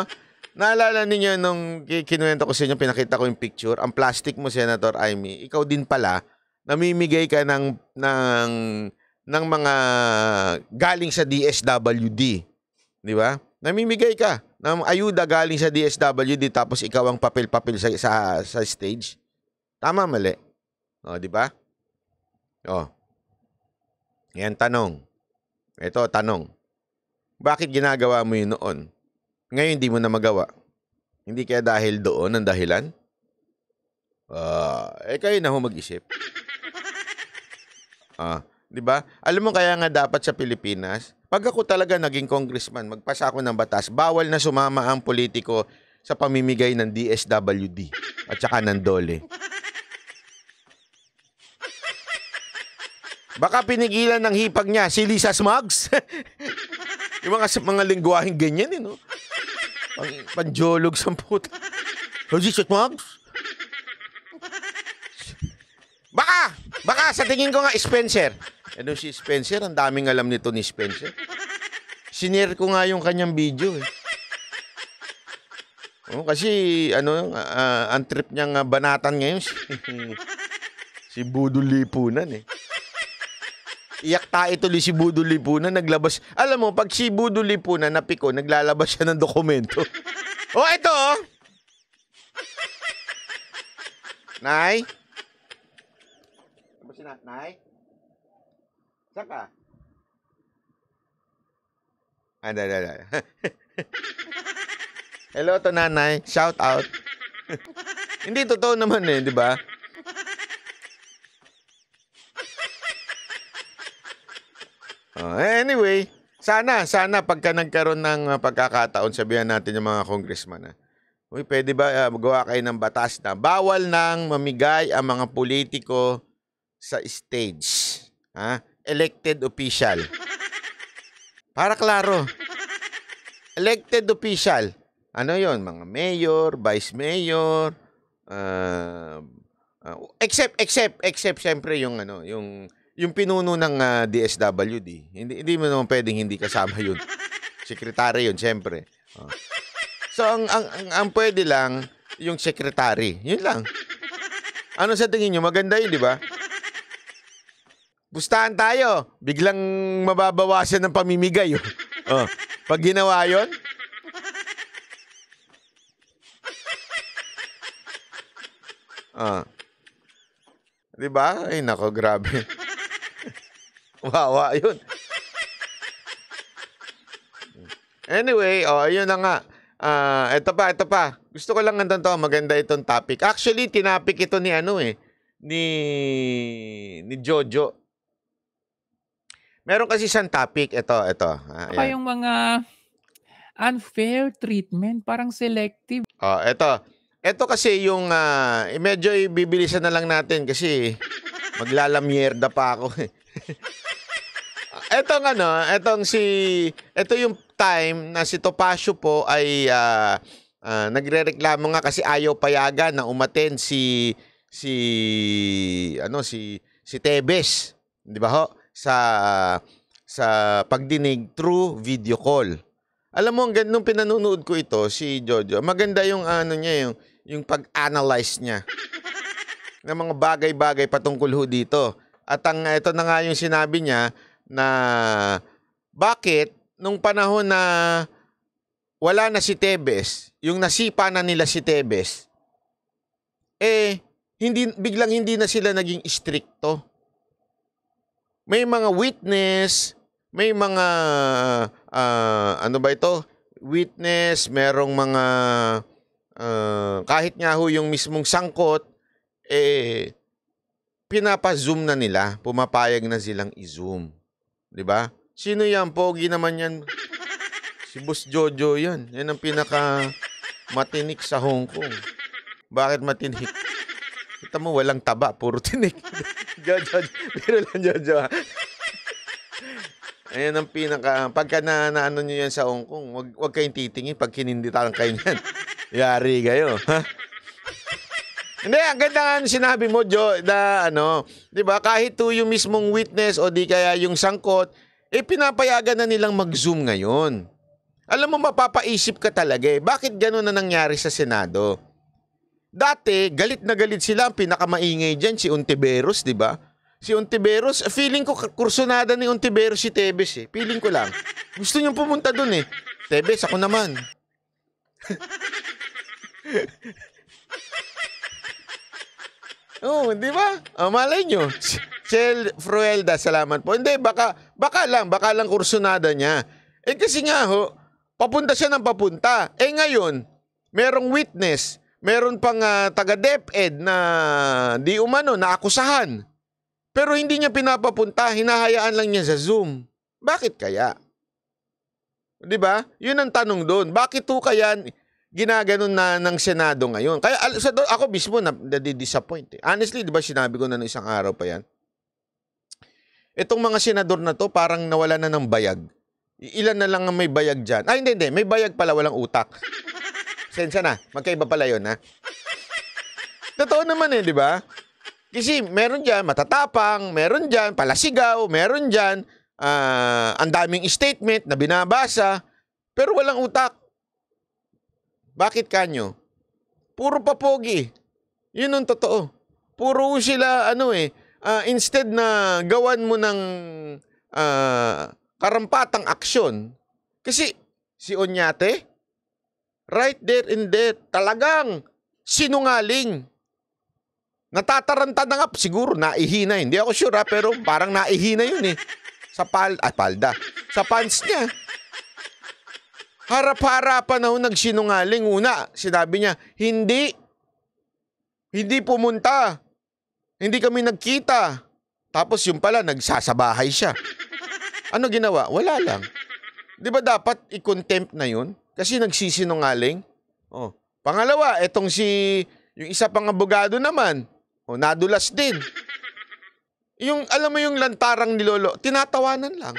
Naalala niyo nung kinuwento ko sa inyo, pinakita ko yung picture, ang plastic mo, Senator Amy, ikaw din pala, namimigay ka ng, ng, ng mga galing sa DSWD. Di ba? Namimigay ka ng ayuda galing sa DSWD tapos ikaw ang papel-papel sa, sa, sa stage. Tama, mali. O, oh, di ba? O. Oh. Yan tanong. Ito tanong. Bakit ginagawa mo yun noon? Ngayon hindi mo na magawa. Hindi kaya dahil doon ang dahilan? Uh, eh kayo na ho mag-isip. Ah, uh, 'di ba? Alam mo kaya nga dapat sa Pilipinas, pag ako talaga naging congressman, magpasa ako ng batas, bawal na sumama ang politiko sa pamimigay ng DSWD at saka ng DOLE. Baka pinigilan ng hipag niya si Lisa Smugs. yung mga, mga lingwaheng ganyan, eh, no? Pang, panjolog sa puta. Oh, Lisa Smugs? Baka! Baka, sa tingin ko nga, Spencer. Ano si Spencer? Ang daming alam nito ni Spencer. Sinare ko nga yung kanyang video, eh. Oh, kasi ano uh, ang trip niya ng ah, banatan ngayon si, si Budol Lipunan eh. Iyak ta tuloy si Budo Lipunan, naglabas. Alam mo, pag si Budo na napiko, naglalabas siya ng dokumento. oh, ito oh. Nay? Tapos na, Nay? Saan ka? Ah, da, da, Hello to nanay. Shout out. Hindi totoo naman eh, di ba? Uh, anyway, sana, sana pagka nagkaroon ng uh, pagkakataon, sabihan natin yung mga congressman. Ha? Ah. Uy, pwede ba uh, magawa kayo ng batas na bawal nang mamigay ang mga politiko sa stage? Ha? Elected official. Para klaro. Elected official. Ano yon Mga mayor, vice mayor, uh, uh, except, except, except, syempre yung ano, yung yung pinuno ng uh, ah, DSWD, hindi, hindi mo naman pwedeng hindi kasama yun. Sekretary yun, syempre. Oh. So, ang, ang, ang, ang pwede lang, yung sekretary. Yun lang. Ano sa tingin nyo? Maganda yun, di ba? Bustahan tayo. Biglang mababawasan ng pamimigay. Oh. oh. Pag ginawa yun, Ah. 'Di ba? Ay nako, grabe. Wawa yun. Anyway, oh, ayun na nga. Uh, ah, ito pa, ito pa. Gusto ko lang nandun to. Maganda itong topic. Actually, tinapik ito ni ano eh. Ni, ni Jojo. Meron kasi siyang topic. Ito, ito. Ah, yung mga unfair treatment. Parang selective. Oh, ito. Ito kasi yung uh, medyo ibibilisan na lang natin kasi maglalamierda pa ako eh. etong ano, etong si ito yung time na si Topacio po ay uh, uh, nagrereklamo nga kasi ayaw payagan na umaten si si ano si si Tebes, 'di ba ho? Sa sa pagdinig through video call. Alam mo, ang nung pinanonood ko ito, si Jojo, maganda yung ano niya, yung, yung pag-analyze niya ng mga bagay-bagay patungkol ho dito at ang ito na nga yung sinabi niya na bakit nung panahon na wala na si Tebes, yung nasipa na nila si Tebes, eh, hindi, biglang hindi na sila naging stricto. May mga witness, may mga, uh, ano ba ito? Witness, merong mga, uh, kahit nga ho yung mismong sangkot, eh, pinapa-zoom na nila, pumapayag na silang i-zoom. 'Di ba? Sino 'yan? Pogi naman 'yan. Si Boss Jojo 'yan. Yan ang pinaka matinik sa Hong Kong. Bakit matinik? Kita mo walang taba, puro tinik. Jojo, pero lang Jojo. Ayan ang pinaka, pagka na, na ano nyo yan sa Hong Kong, wag, wag kayong titingin pag kininditalan kayo niyan. Yari kayo, ha? Hindi, ang ganda nga sinabi mo, Jo, na ano, di ba, kahit to yung mismong witness o di kaya yung sangkot, eh pinapayagan na nilang mag-zoom ngayon. Alam mo, mapapaisip ka talaga eh, bakit gano'n na nangyari sa Senado? Dati, galit na galit sila, ang pinakamaingay dyan, si Untiveros, di ba? Si Untiveros, feeling ko kursunada ni Untiveros si Tebes eh. Feeling ko lang. Gusto niyang pumunta doon eh. Tebes, ako naman. Oo, oh, di ba? Oh, malay nyo. Chel Fruelda, salamat po. Hindi, baka, baka lang, baka lang kursunada niya. Eh kasi nga ho, papunta siya ng papunta. Eh ngayon, merong witness, meron pang uh, taga-DepEd na di umano, naakusahan. Pero hindi niya pinapapunta, hinahayaan lang niya sa Zoom. Bakit kaya? 'Di ba? 'Yun ang tanong doon. Bakit to kaya ginaganon na ng Senado ngayon. Kaya sa, ako mismo na nadidisappoint. Eh. Honestly, di ba sinabi ko na ng isang araw pa yan? Itong mga senador na to parang nawala na ng bayag. Ilan na lang ang may bayag diyan? Ay, ah, hindi, hindi. May bayag pala, walang utak. Sensya na. Magkaiba pala 'yon, ha? Totoo naman eh, di ba? Kasi meron diyan matatapang, meron dyan palasigaw, meron diyan uh, ah, ang daming statement na binabasa, pero walang utak. Bakit kanyo? Puro pa pogi. Yun ang totoo. Puro sila ano eh, uh, instead na gawan mo ng uh, karampatang aksyon. Kasi si Onyate, right there in there, talagang sinungaling. Natataranta na nga, siguro naihina. Hindi ako sure ha, ah, pero parang naihina yun eh. Sa pal, ah, palda. Sa pants niya. Harap-harapan na ho nagsinungaling una. Sinabi niya, hindi. Hindi pumunta. Hindi kami nagkita. Tapos yung pala, nagsasabahay siya. Ano ginawa? Wala lang. Di ba dapat i-contempt na yun? Kasi nagsisinungaling. Oh. Pangalawa, etong si, yung isa pang abogado naman, oh, nadulas din. Yung, alam mo yung lantarang Lolo, tinatawanan lang.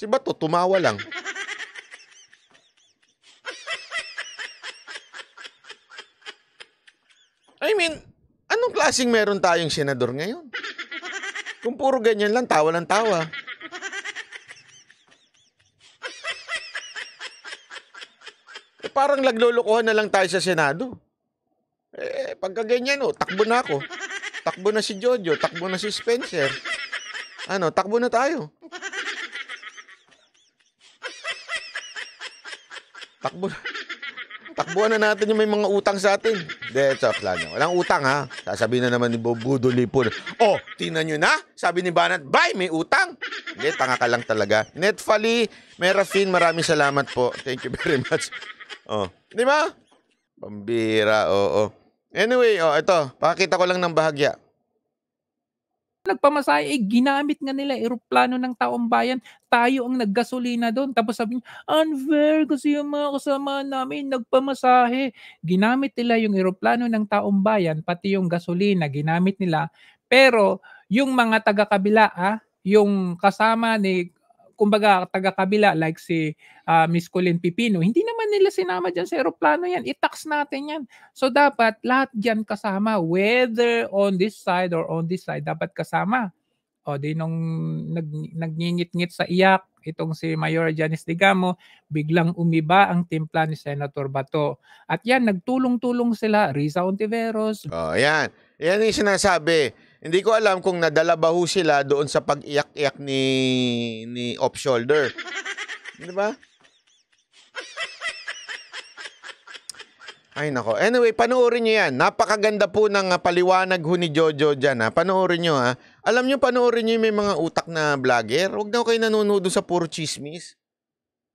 Si Bato, tumawa lang. I mean, anong klaseng meron tayong senador ngayon? Kung puro ganyan lang, tawa ng tawa. Eh, parang laglolokohan na lang tayo sa Senado. Eh, pagka ganyan, oh, takbo na ako. Takbo na si Jojo, takbo na si Spencer. Ano, takbo na tayo. Takbo, takbuhan na natin yung may mga utang sa atin. De, joke plano. Walang utang, ha? Sasabihin na naman ni Bubudo Lipon, Oh, tingnan nyo na? Sabi ni Banat, bye, may utang. Hindi, tanga ka lang talaga. Netfali, Merafin, maraming salamat po. Thank you very much. Oh, di ba? Pambira, oo. Oh, oh. Anyway, oh, ito, pakakita ko lang ng bahagya nagpamasaya, eh, ginamit nga nila eh, eroplano ng taong bayan. Tayo ang naggasolina doon. Tapos sabi niya, unfair kasi yung mga kasama namin nagpamasahe. Ginamit nila yung eroplano ng taong bayan, pati yung gasolina, ginamit nila. Pero yung mga taga-kabila, ah, yung kasama ni, kumbaga, taga-kabila, like si uh, Miss Colin Pipino, hindi naman nila sinama dyan sa aeroplano yan. Itax natin yan. So dapat lahat dyan kasama, whether on this side or on this side, dapat kasama. O di nung nag, nagngingit-ngit sa iyak, itong si Mayor Janice Digamo, biglang umiba ang timpla ni Senator Bato. At yan, nagtulong-tulong sila, Risa Ontiveros. Oh, yan. Yan yung sinasabi. Hindi ko alam kung nadala ba sila doon sa pag-iyak-iyak ni, ni off-shoulder. Di ba? Ay nako. Anyway, panoorin niyo 'yan. Napakaganda po ng ah, paliwanag ho ni Jojo diyan ha. Ah. Panoorin niyo ha. Ah. Alam niyo panoorin niyo may mga utak na vlogger. Huwag na kayo nanonood sa puro chismis.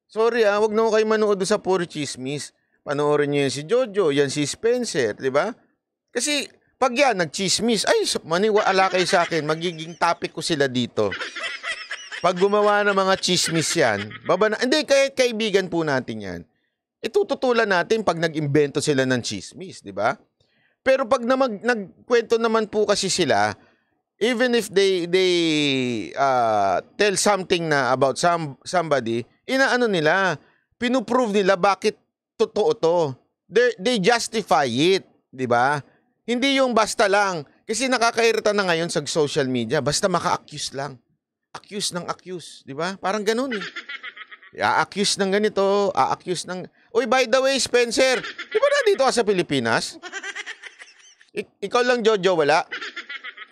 Sorry ah, huwag na kayo manood sa puro chismis. Panoorin niyo yan si Jojo, yan si Spencer, 'di ba? Kasi pag yan nagchismis, ay maniwala kay sa akin, magiging topic ko sila dito. Pag gumawa ng mga chismis yan, baba na, hindi, kahit kaibigan po natin yan itututulan natin pag nag-imbento sila ng chismis, di ba? Pero pag na mag, nagkwento naman po kasi sila, even if they they uh, tell something na about some somebody, inaano nila, pinuprove nila bakit totoo to. They, they justify it, di ba? Hindi yung basta lang. Kasi nakakairita na ngayon sa social media, basta maka-accuse lang. Accuse ng accuse, di ba? Parang ganun eh. A-accuse ng ganito, a-accuse ng... Uy, by the way, Spencer, di ba na dito ka sa Pilipinas? Ik- ikaw lang, Jojo, wala?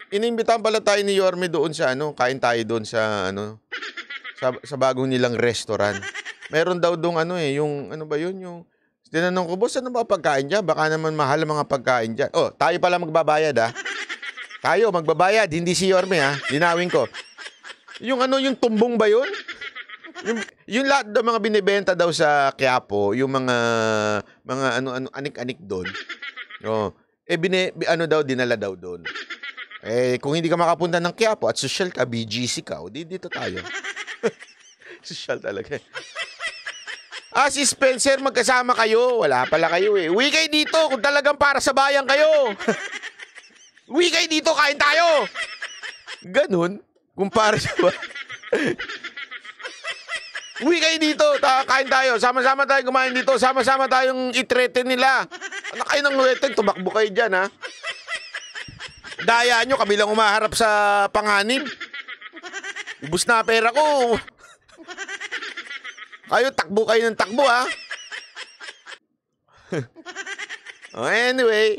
Inimbitahan pala tayo ni Yorme doon sa ano, kain tayo doon sa ano, sa, sa bagong nilang restaurant. Meron daw doon ano eh, yung ano ba yun, yung Tinanong ko, boss, ano ba pagkain dyan? Baka naman mahal ang mga pagkain dyan. Oh, tayo pala magbabayad, ah. Tayo, magbabayad. Hindi si Yorme, ah. Linawin ko. Yung ano, yung tumbong ba yun? yung, yung lahat daw mga binebenta daw sa Quiapo, yung mga mga ano ano anik-anik doon. Oh. Eh bine, ano daw dinala daw doon. Eh kung hindi ka makapunta ng Quiapo at social ka, BGC ka, o oh, di dito tayo. social talaga. Ah, si Spencer, magkasama kayo. Wala pala kayo eh. Uwi kayo dito kung talagang para sa bayan kayo. Uwi kayo dito, kain tayo. Ganun, kung para sa bayan. Uwi kayo dito, ta kain tayo. Sama-sama tayo kumain dito. Sama-sama tayong itrete nila. Ano kayo ng weten? Tumakbo kayo dyan, ha? Daya nyo, kabilang umaharap sa panganib. Ubus na pera ko. Kayo, takbo kayo ng takbo, ha? oh, anyway,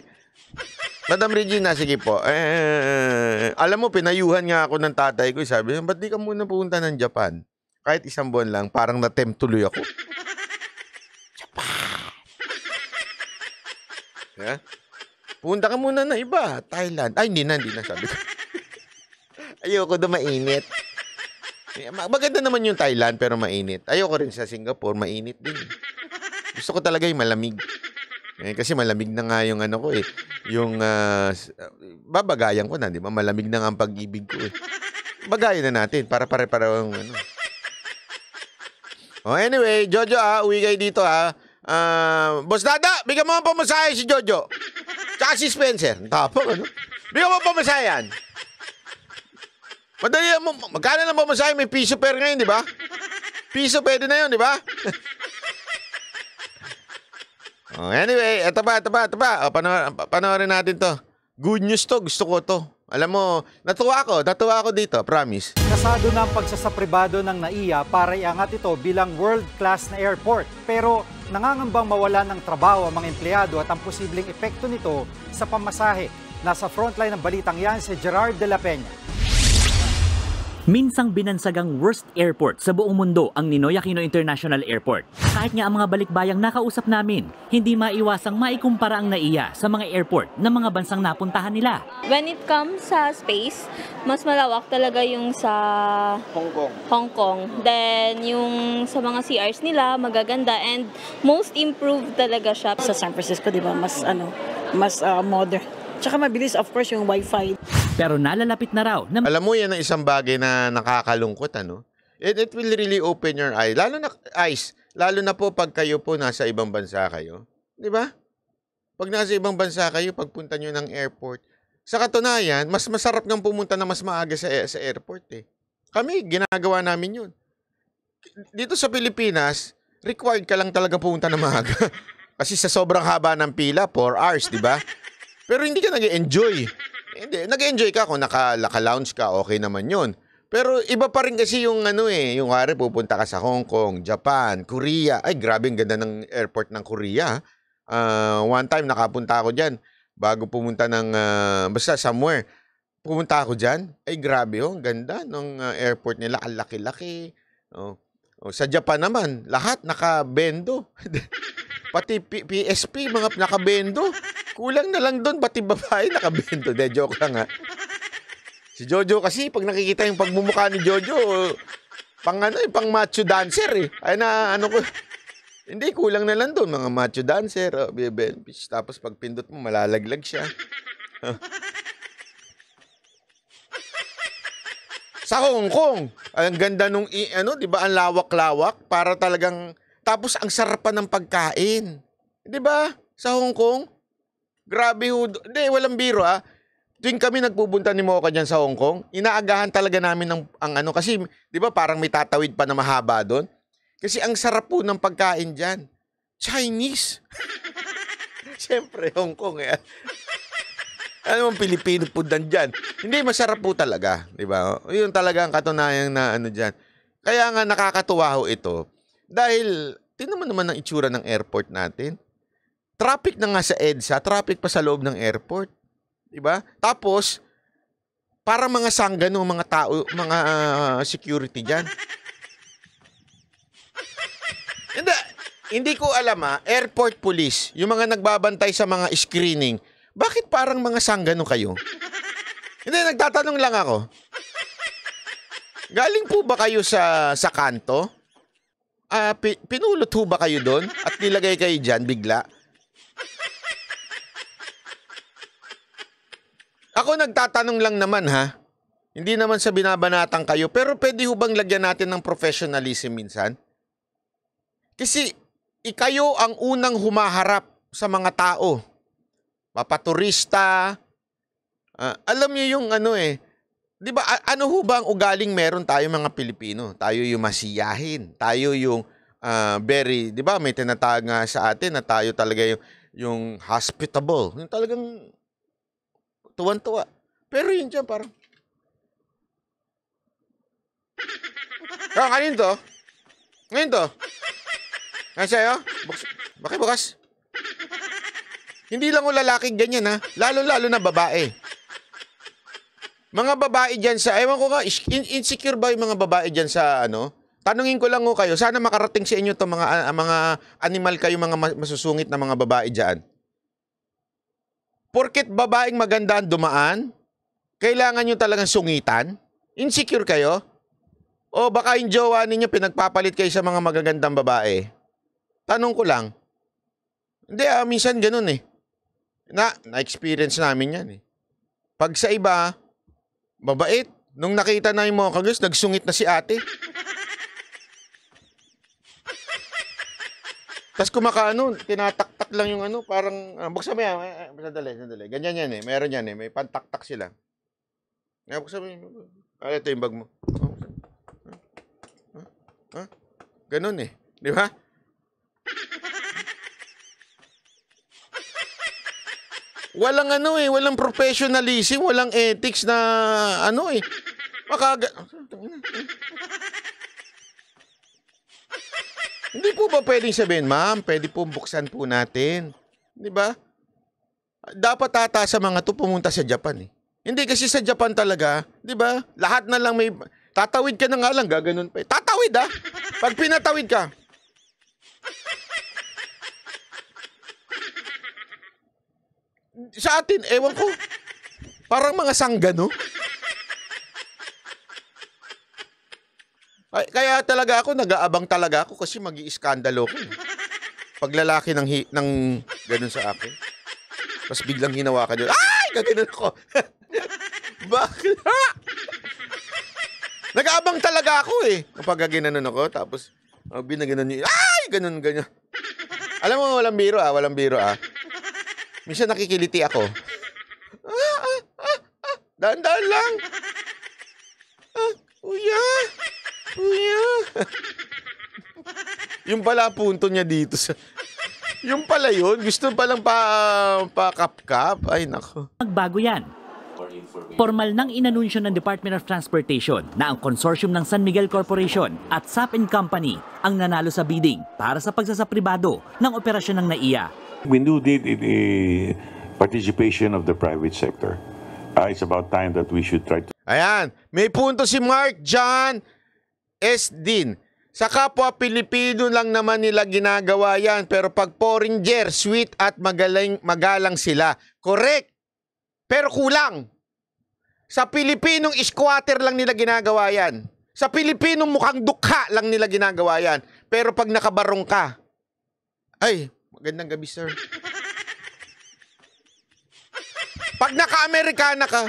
Madam Regina, sige po. Eh, alam mo, pinayuhan nga ako ng tatay ko. Sabi, ba't di ka muna pupunta ng Japan? kahit isang buwan lang, parang na-tempt tuloy ako. yeah? Punta ka muna na iba. Thailand. Ay, hindi na, hindi na. Sabi ko. Ayoko doon mainit. Eh, maganda naman yung Thailand, pero mainit. Ayoko rin sa Singapore, mainit din. Gusto ko talaga yung malamig. Eh, kasi malamig na nga yung ano ko eh. Yung uh, babagayan ko na, di ba? Malamig na nga ang pag-ibig ko eh. Bagayan na natin para pare-pareho ano. Oh, anyway, Jojo ah, uwi kayo dito ah. Uh, Boss Dada, bigyan mo ang pamasahe si Jojo. Tsaka si Spencer. Tapang ano? Bigyan mo pamasahe Madali mo. Magkano ng pamasahe? May piso pero ngayon, di ba? Piso pwede na yun, di ba? oh, anyway, eto pa, eto pa, eto pa. Oh, panor panoorin natin to. Good news to. Gusto ko to. Alam mo, natuwa ako. Natuwa ako dito. Promise. Pasado na pagsasapribado ng NAIA para iangat ito bilang world-class na airport. Pero nangangambang mawala ng trabaho ang mga empleyado at ang posibleng epekto nito sa pamasahe. Nasa frontline ng balitang yan si Gerard de la Peña. Minsang binansagang worst airport sa buong mundo ang Ninoy Aquino International Airport. Kahit nga ang mga balikbayang nakausap namin, hindi maiwasang maikumpara ang naiya sa mga airport ng mga bansang napuntahan nila. When it comes sa space, mas malawak talaga yung sa Hong Kong. Hong Kong. Then yung sa mga CRs nila, magaganda and most improved talaga siya. Sa San Francisco, di ba, mas ano, mas uh, modern. Tsaka mabilis, of course, yung wifi. Pero nalalapit na raw. Na... Alam mo, yan ang isang bagay na nakakalungkot, ano? It, it will really open your eye. Lalo na, eyes, lalo na po pag kayo po nasa ibang bansa kayo. Di ba? Pag nasa ibang bansa kayo, pagpunta niyo ng airport, sa katunayan, mas masarap ngang pumunta na mas maaga sa, sa airport eh. Kami, ginagawa namin yun. Dito sa Pilipinas, required ka lang talaga pumunta na maaga. Kasi sa sobrang haba ng pila, 4 hours, di ba? Pero hindi ka nag enjoy hindi, nag-enjoy ka kung naka-lounge ka, okay naman yun. Pero iba pa rin kasi yung ano eh, yung hari pupunta ka sa Hong Kong, Japan, Korea. Ay, grabe ang ganda ng airport ng Korea. Uh, one time nakapunta ako diyan bago pumunta ng uh, basta somewhere. Pumunta ako diyan. Ay, grabe oh, ganda ng uh, airport nila, ang laki-laki. Oh. oh. sa Japan naman, lahat naka-bendo. Pati P- PSP, mga nakabendo. Kulang na lang doon, pati babae nakabendo. De, joke lang ha. Si Jojo kasi, pag nakikita yung pagmumukha ni Jojo, pang ano, eh, pang macho dancer eh. Ay na, ano ko, hindi, kulang na lang doon, mga macho dancer. Oh, bebel. Tapos pag pindot mo, malalaglag siya. Sa Hong Kong, ang ganda nung, ano, di ba, ang lawak-lawak para talagang tapos ang sarap pa ng pagkain. 'Di ba? Sa Hong Kong. Grabe ho. Hindi, walang biro ah. Tuwing kami nagpupunta ni Mocha diyan sa Hong Kong, inaagahan talaga namin ng ang ano kasi 'di ba parang may tatawid pa na mahaba doon. Kasi ang sarap po ng pagkain diyan. Chinese. Siyempre, Hong Kong eh. ano mong Pilipino po dyan? Hindi, masarap po talaga. Di ba? Yun talaga ang katunayan na ano dyan. Kaya nga nakakatuwa ho ito dahil, tinan mo naman ang itsura ng airport natin. Traffic na nga sa EDSA, traffic pa sa loob ng airport. Diba? Tapos, para mga sangga ng mga tao, mga uh, security dyan. Hindi, hindi ko alam ha, ah, airport police, yung mga nagbabantay sa mga screening, bakit parang mga sanggano kayo? Hindi, nagtatanong lang ako. Galing po ba kayo sa, sa kanto? uh, pi- pinulot ho ba kayo doon at nilagay kayo dyan bigla? Ako nagtatanong lang naman ha. Hindi naman sa binabanatan kayo, pero pwede ho bang lagyan natin ng professionalism minsan? Kasi ikayo eh, ang unang humaharap sa mga tao. Papaturista. Uh, alam niyo yung ano eh, 'Di ba ano ho ba ang ugaling meron tayo mga Pilipino? Tayo yung masiyahin, tayo yung uh, very, 'di ba? May tinatawag nga sa atin na tayo talaga yung yung hospitable, yung talagang tuwan-tuwa. Pero yun dyan, parang... Ah, kanin to? Ngayon to? Ngayon sa'yo? Bukas, bakit bukas? Hindi lang o lalaki ganyan ha. Lalo-lalo na babae. Mga babae diyan sa, ewan ko nga, insecure ba yung mga babae diyan sa ano? Tanungin ko lang ko kayo, sana makarating sa inyo to mga, ah, mga animal kayo, mga masusungit na mga babae diyan Porket babaeng maganda ang dumaan, kailangan nyo talagang sungitan? Insecure kayo? O baka yung jowa ninyo pinagpapalit kayo sa mga magagandang babae? Tanong ko lang. Hindi ah, minsan ganun eh. Na, na-experience namin yan eh. Pag sa iba, Mabait. Nung nakita na yung mga kagis, nagsungit na si ate. Tapos kumakaano, tinataktak lang yung ano, parang, ah, buksan mo yan, ah, sandali, sandali. Ganyan yan eh, meron yan eh, may pantaktak sila. Ngayon, buksan mo yan. Ah, ito yung bag mo. Oh. Ah, ah, ah, ganun eh, di ba? walang ano eh, walang professionalism, walang ethics na ano eh. Makaga... Hindi po ba pwedeng sabihin, ma'am, pwede po buksan po natin. Di ba? Dapat tata sa mga to pumunta sa Japan eh. Hindi kasi sa Japan talaga, di ba? Lahat na lang may... Tatawid ka na nga lang, gaganon pa. Eh. Tatawid ah! Pag pinatawid ka, sa atin, ewan ko. Parang mga sangga, no? Ay, kaya talaga ako, nag-aabang talaga ako kasi mag iskandalo ko. Eh. Paglalaki ng, hi- ng ganun sa akin. Tapos biglang hinawakan yun. Ay! Gaganon ako. Bakit? Nag-aabang talaga ako eh. Kapag ginanon ako, tapos oh, binaganon niya. Ay! Ganun, ganyan. Alam mo, walang biro ah, walang biro ah. Minsan nakikiliti ako. Ah, ah, ah, ah. daan lang. Ah, kuya. Kuya. yung pala punto niya dito sa... Yung pala yun, gusto palang pa, uh, pa kap-kap. Ay, nako. Magbago yan. Formal nang inanunsyo ng Department of Transportation na ang konsorsyum ng San Miguel Corporation at SAP Company ang nanalo sa bidding para sa pagsasapribado ng operasyon ng NAIA We do need the eh, participation of the private sector. Uh, it's about time that we should try to... Ayan, may punto si Mark John S. Dean. Sa kapwa Pilipino lang naman nila ginagawa yan pero pag foreigner, sweet at magaling, magalang sila. Correct. Pero kulang. Sa Pilipinong squatter lang nila ginagawa yan. Sa Pilipinong mukhang dukha lang nila ginagawa yan. Pero pag nakabarong ka, ay, Magandang gabi, sir. Pag naka-Amerikana ka,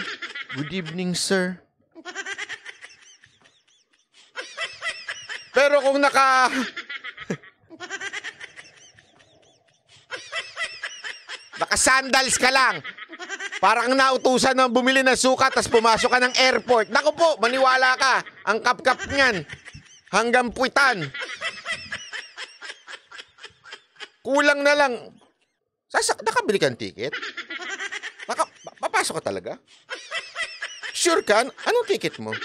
good evening, sir. Pero kung naka... Naka-sandals ka lang. Parang nautusan ng bumili ng suka tapos pumasok ka ng airport. Naku po, maniwala ka. Ang kapkap niyan. Hanggang puitan. Kulang na lang. Sasak, nakabili ka ng ticket? Maka, papasok ka talaga? Sure ka? Anong ticket mo?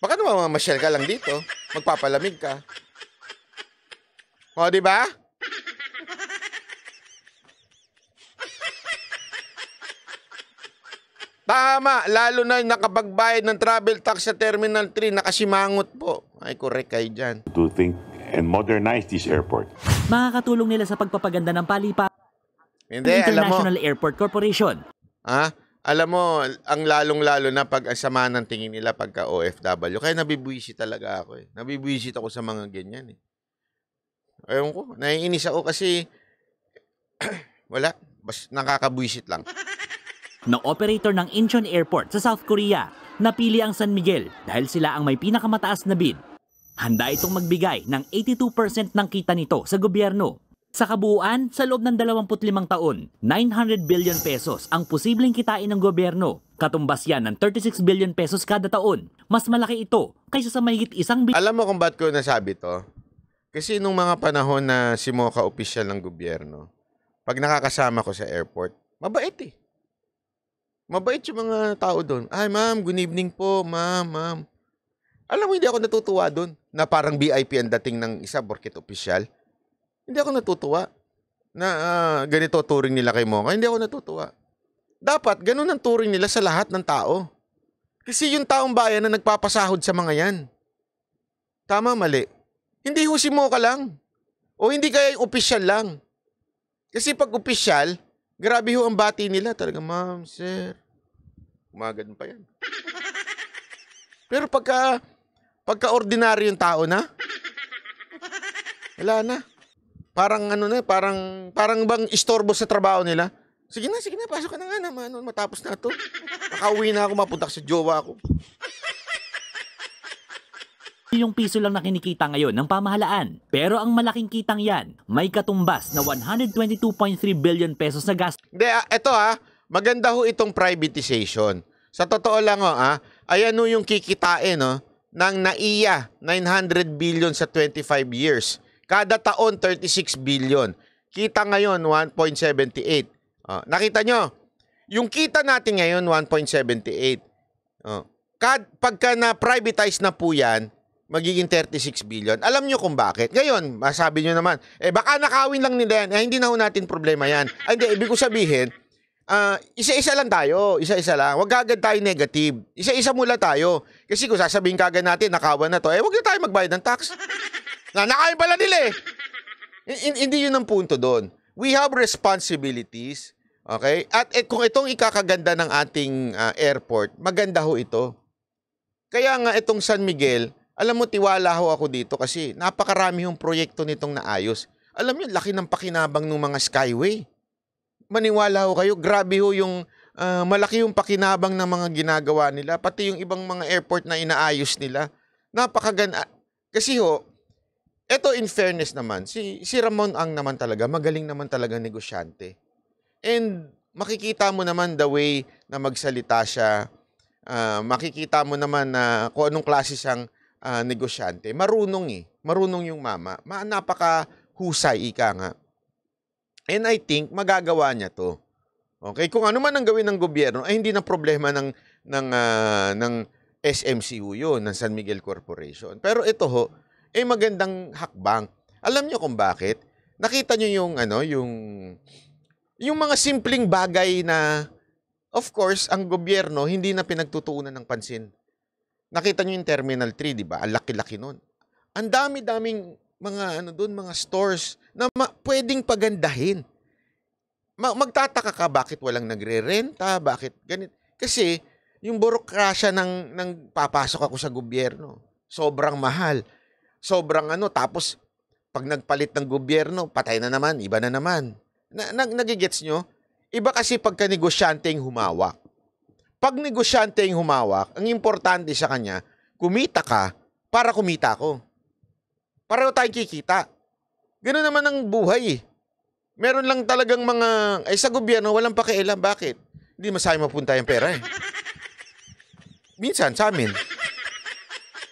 Baka naman mamamasyal ka lang dito. Magpapalamig ka. O, di ba? Tama, lalo na yung nakapagbayad ng travel tax sa Terminal 3, nakasimangot po. Ay, correct kayo dyan. To think and modernize this airport. Makakatulong nila sa pagpapaganda ng palipa Hindi, International mo, Airport Corporation. Ha? Alam mo, ang lalong-lalo na pag ang ng tingin nila pagka OFW. Kaya nabibwisit talaga ako eh. Nabibwisit ako sa mga ganyan eh. Ayun ko, naiinis ako kasi wala, bas nakakabwisit lang. na operator ng Incheon Airport sa South Korea, napili ang San Miguel dahil sila ang may pinakamataas na bid Handa itong magbigay ng 82% ng kita nito sa gobyerno. Sa kabuuan, sa loob ng 25 taon, 900 billion pesos ang posibleng kitain ng gobyerno. Katumbas yan ng 36 billion pesos kada taon. Mas malaki ito kaysa sa mahigit isang billion. Alam mo kung ba't ko nasabi to? Kasi nung mga panahon na si Mocha official ng gobyerno, pag nakakasama ko sa airport, mabait eh. Mabait yung mga tao doon. Ay, ma'am, good evening po, ma'am, ma'am. Alam mo, hindi ako natutuwa doon na parang VIP ang dating ng isa porket official. Hindi ako natutuwa na uh, ganito turing nila kay Mocha. Hindi ako natutuwa. Dapat ganun ang turing nila sa lahat ng tao. Kasi yung taong bayan na nagpapasahod sa mga yan. Tama, mali. Hindi ho si Mocha lang. O hindi kaya yung opisyal lang. Kasi pag official, grabe ho ang bati nila. Talaga, ma'am, sir. Umagan pa yan. Pero pagka Pagka-ordinaryo yung tao na. Wala na. Parang ano na, parang, parang bang istorbo sa trabaho nila. Sige na, sige na, pasok ka na nga naman. Ano, matapos na to. Nakauwi na ako, mapunta sa jowa ako. Yung piso lang na kinikita ngayon ng pamahalaan. Pero ang malaking kitang yan, may katumbas na 122.3 billion pesos na gas. Hindi, ito ah, eto ha, ah. maganda ho itong privatization. Sa totoo lang ho, oh, ha, ah. ayan ho yung kikitain, no? Oh ng NAIA, 900 billion sa 25 years. Kada taon, 36 billion. Kita ngayon, 1.78. Oh, nakita nyo, yung kita natin ngayon, 1.78. Oh. Kad, pagka na-privatize na po yan, magiging 36 billion. Alam nyo kung bakit. Ngayon, masabi nyo naman, eh baka nakawin lang nila yan. Eh, hindi na ho natin problema yan. Ay, hindi, ibig ko sabihin, uh, isa-isa lang tayo, isa-isa lang. Huwag agad tayo negative. Isa-isa mula tayo. Kasi kung sasabihin kagad natin, nakawan na to, eh huwag na tayo magbayad ng tax. na, nakain pala nila eh. Hindi yun ang punto doon. We have responsibilities. Okay? At eh, kung itong ikakaganda ng ating uh, airport, maganda ho ito. Kaya nga itong San Miguel, alam mo tiwala ho ako dito kasi napakarami yung proyekto nitong naayos. Alam niyo, laki ng pakinabang ng mga skyway maniwala ho kayo, grabe ho yung uh, malaki yung pakinabang ng mga ginagawa nila, pati yung ibang mga airport na inaayos nila. Napakagana. Ah, kasi ho, eto in fairness naman, si, si Ramon ang naman talaga, magaling naman talaga negosyante. And makikita mo naman the way na magsalita siya, uh, makikita mo naman na kung anong klase siyang uh, negosyante. Marunong eh. Marunong yung mama. Ma, napaka husay, ika nga. And I think magagawa niya 'to. Okay, kung ano man ang gawin ng gobyerno ay hindi na problema ng ng uh, ng SMCU 'yon, ng San Miguel Corporation. Pero ito ho, ay eh, magandang hakbang. Alam niyo kung bakit? Nakita niyo yung ano, yung yung mga simpleng bagay na of course ang gobyerno hindi na pinagtutuunan ng pansin. Nakita niyo yung Terminal 3, di ba? Ang laki-laki noon. Ang dami-daming mga ano doon, mga stores na ma- pwedeng pagandahin. Ma- magtataka ka bakit walang nagrerenta, bakit ganit. Kasi yung burokrasya ng, ng papasok ako sa gobyerno, sobrang mahal. Sobrang ano, tapos pag nagpalit ng gobyerno, patay na naman, iba na naman. Na, na, nagigets nyo? Iba kasi pagka negosyante yung humawak. Pag negosyante yung humawak, ang importante sa kanya, kumita ka para kumita ako pareho tayong kikita. Ganoon naman ang buhay eh. Meron lang talagang mga, ay sa gobyerno, walang pakialam. Bakit? Hindi masaya mapunta yung pera eh. Minsan, sa amin.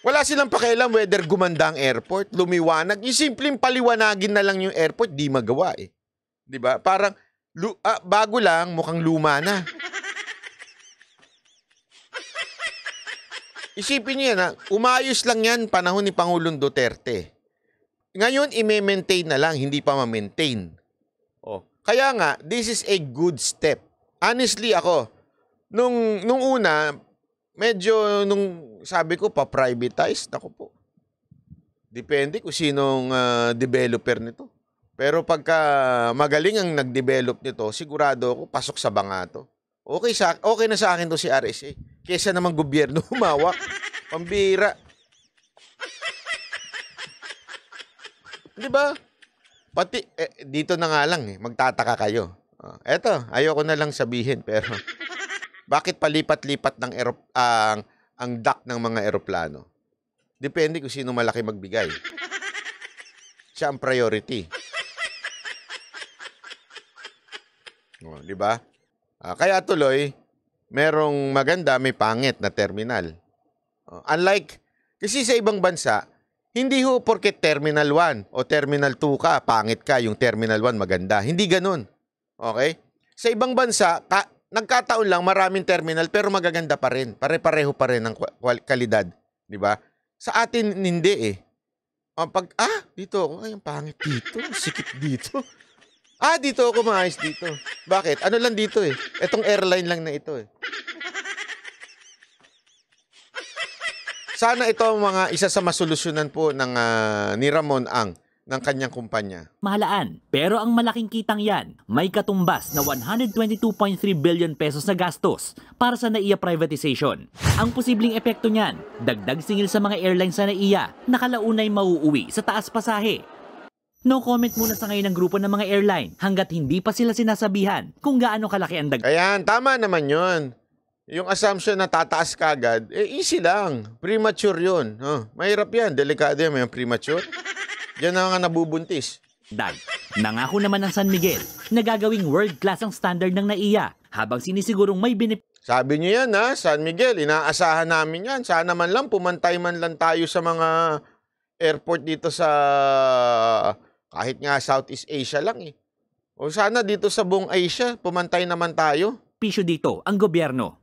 Wala silang pakialam whether gumanda ang airport, lumiwanag. Yung simpleng paliwanagin na lang yung airport, di magawa eh. Di ba? Parang, lu- ah, bago lang, mukhang luma na. Isipin niyo yan ha, umayos lang yan panahon ni Pangulong Duterte. Ngayon, i-maintain na lang, hindi pa ma-maintain. Oh. Kaya nga, this is a good step. Honestly, ako, nung, nung una, medyo nung sabi ko, pa-privatize, nako po. Depende kung sinong uh, developer nito. Pero pagka magaling ang nag-develop nito, sigurado ako, pasok sa banga to. Okay, sa, okay na sa akin to si RSA. Kesa naman gobyerno humawak. Pambira. 'Di ba? Pati eh, dito na nga lang eh, magtataka kayo. Uh, ayoko na lang sabihin pero bakit palipat-lipat ng aerop uh, ang ang dock ng mga eroplano? Depende kung sino malaki magbigay. Siya ang priority. Oh, 'di ba? Uh, kaya tuloy, merong maganda may pangit na terminal. Uh, unlike kasi sa ibang bansa, hindi ho porque Terminal 1 o Terminal 2 ka, pangit ka, yung Terminal 1 maganda. Hindi ganun. Okay? Sa ibang bansa, ka, nagkataon lang maraming terminal pero magaganda pa rin. Pare-pareho pa rin ang kalidad, di ba? Sa atin hindi eh. Ang pag ah, dito ay ang pangit dito, sikip dito. Ah, dito ako maayos dito. Bakit? Ano lang dito eh. Etong airline lang na ito eh. Sana ito ang mga isa sa masolusyonan po ng uh, ni Ramon Ang ng kanyang kumpanya. Mahalaan, pero ang malaking kitang yan, may katumbas na 122.3 billion pesos na gastos para sa NAIA privatization. Ang posibleng epekto niyan, dagdag singil sa mga airlines sa NAIA na kalaunay mauuwi sa taas pasahe. No comment muna sa ngayon ng grupo ng mga airline hanggat hindi pa sila sinasabihan kung gaano kalaki ang dagdag. Ayan, tama naman yun yung assumption na tataas ka agad, eh easy lang. Premature yun. Oh, mahirap yan. Delikado yan. May premature. Diyan na nga nabubuntis. Dad, nangako naman ang San Miguel na gagawing world-class ang standard ng naiya habang sinisigurong may benefit. Sabi niyo yan ha, San Miguel, inaasahan namin yan. Sana man lang pumantay man lang tayo sa mga airport dito sa kahit nga Southeast Asia lang eh. O sana dito sa buong Asia, pumantay naman tayo. Pisyo dito ang gobyerno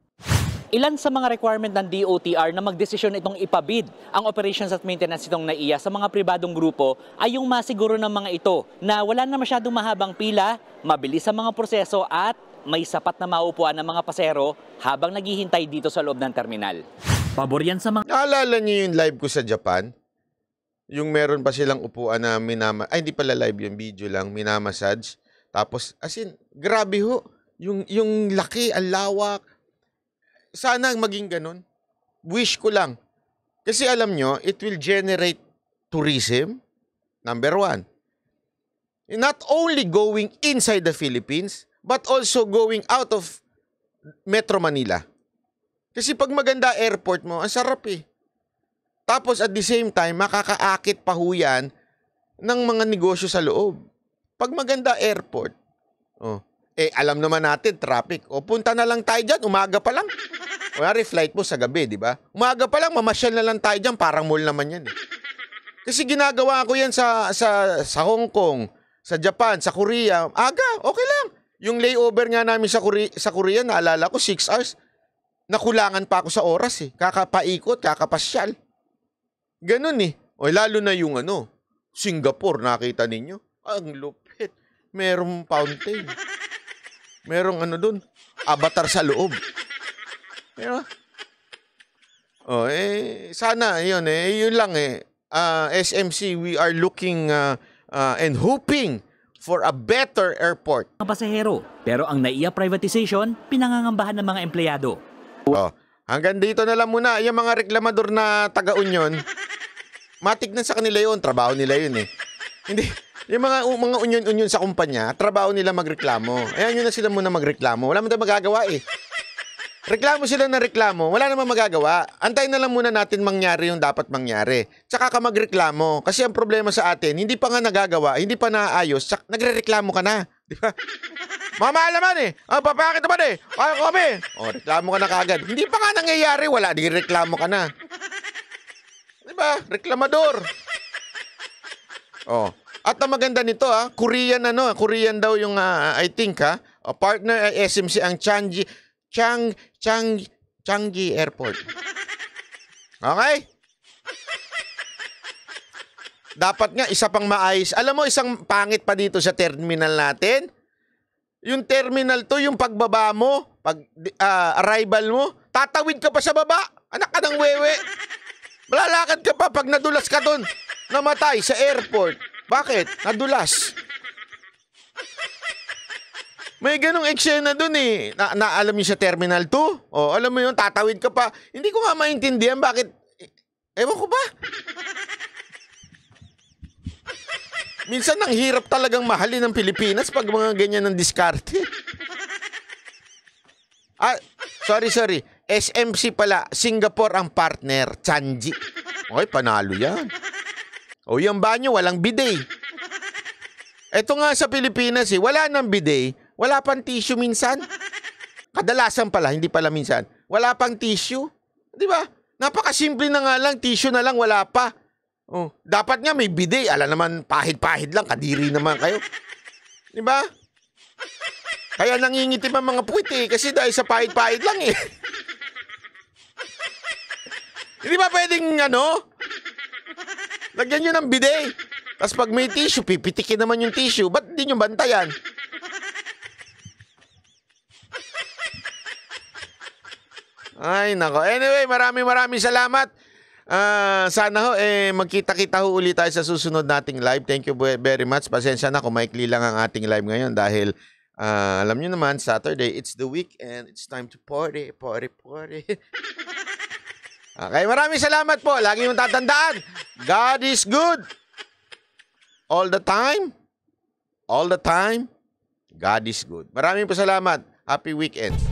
Ilan sa mga requirement ng DOTR na magdesisyon itong ipabid ang operations at maintenance itong NAIA sa mga pribadong grupo ay yung masiguro ng mga ito na wala na masyadong mahabang pila, mabilis ang mga proseso at may sapat na maupuan ng mga pasero habang naghihintay dito sa loob ng terminal. Pabor yan sa mga... Naalala niyo yung live ko sa Japan? Yung meron pa silang upuan na minama... Ay, hindi pala live yung video lang, minamassage. Tapos, as in, grabe ho. Yung, yung laki, ang lawak, sana maging ganun. Wish ko lang. Kasi alam nyo, it will generate tourism, number one. Not only going inside the Philippines, but also going out of Metro Manila. Kasi pag maganda airport mo, ang sarap eh. Tapos at the same time, makakaakit pa huyan ng mga negosyo sa loob. Pag maganda airport, oh, eh, alam naman natin, traffic. O punta na lang tayo dyan, umaga pa lang. Kunyari, flight mo sa gabi, di ba? Umaga pa lang, mamasyal na lang tayo dyan, parang mall naman yan. Eh. Kasi ginagawa ko yan sa, sa, sa Hong Kong, sa Japan, sa Korea. Aga, okay lang. Yung layover nga namin sa, Korea, sa Korea, naalala ko, 6 hours. Nakulangan pa ako sa oras eh. Kakapaikot, kakapasyal. Ganun eh. O lalo na yung ano, Singapore, nakita ninyo? Ang lupit. Merong fountain merong ano doon? avatar sa loob. Di ba? Oh, eh, sana, yun eh, yun lang eh. Uh, ah, SMC, we are looking uh, uh, and hoping for a better airport. Mga pasahero, pero ang naiya privatization, pinangangambahan ng mga empleyado. Oh, hanggang dito na lang muna, yung mga reklamador na taga-union, matik na sa kanila yun, trabaho nila yun eh. Hindi, yung mga mga union-union sa kumpanya, trabaho nila magreklamo. Ayan yun na sila muna magreklamo. Wala man tayong magagawa eh. Reklamo sila na reklamo. Wala namang magagawa. Antayin na lang muna natin mangyari yung dapat mangyari. Tsaka ka magreklamo. Kasi ang problema sa atin, hindi pa nga nagagawa, hindi pa naayos, tsaka nagre-reklamo ka na. Di ba? Mamahal naman eh. Ang oh, papakit naman eh. Ay, oh, kami. Oh, reklamo ka na kagad. Hindi pa nga nangyayari. Wala, di reklamo ka na. Di ba? Reklamador. Oh, at ang maganda nito ah, Korean ano, Korean daw yung uh, I think ha, ah, oh, partner ay SMC ang Changi Chang Chang Changi Airport. Okay? Dapat nga isa pang maayos. Alam mo isang pangit pa dito sa terminal natin. Yung terminal to, yung pagbaba mo, pag uh, arrival mo, tatawid ka pa sa baba. Anak ka ng wewe. Malalakad ka pa pag nadulas ka doon. Namatay sa airport. Bakit? Nadulas. May ganong eksena doon eh. Na, na alam niyo sa Terminal 2? O, alam mo yun, tatawid ka pa. Hindi ko nga maintindihan bakit. Eh, ewan ko ba? Minsan ang hirap talagang mahalin ng Pilipinas pag mga ganyan ng diskarte. Ah, sorry, sorry. SMC pala, Singapore ang partner, Chanji. Oy, panalo yan. O yung banyo, walang bidet. Ito nga sa Pilipinas eh, wala nang bidet, wala pang tissue minsan. Kadalasan pala, hindi pala minsan. Wala pang tissue. Di ba? Napakasimple na nga lang, tissue na lang, wala pa. Oh, dapat nga may bidet, ala naman pahid-pahid lang, kadiri naman kayo. Di ba? Kaya nangingiti pa mga puwit eh, kasi dahil sa pahid-pahid lang eh. Hindi ba pwedeng ano, Lagyan nyo ng bidet. Tapos pag may tissue, pipitikin naman yung tissue. Ba't di nyo bantayan? Ay, nako. Anyway, maraming maraming salamat. Uh, sana ho, eh, magkita-kita ho ulit tayo sa susunod nating live. Thank you very much. Pasensya na kung maikli lang ang ating live ngayon dahil uh, alam nyo naman, Saturday, it's the weekend. It's time to party, party, party. Okay, maraming salamat po. Lagi mong tatandaan, God is good. All the time, all the time, God is good. Maraming po salamat. Happy weekend.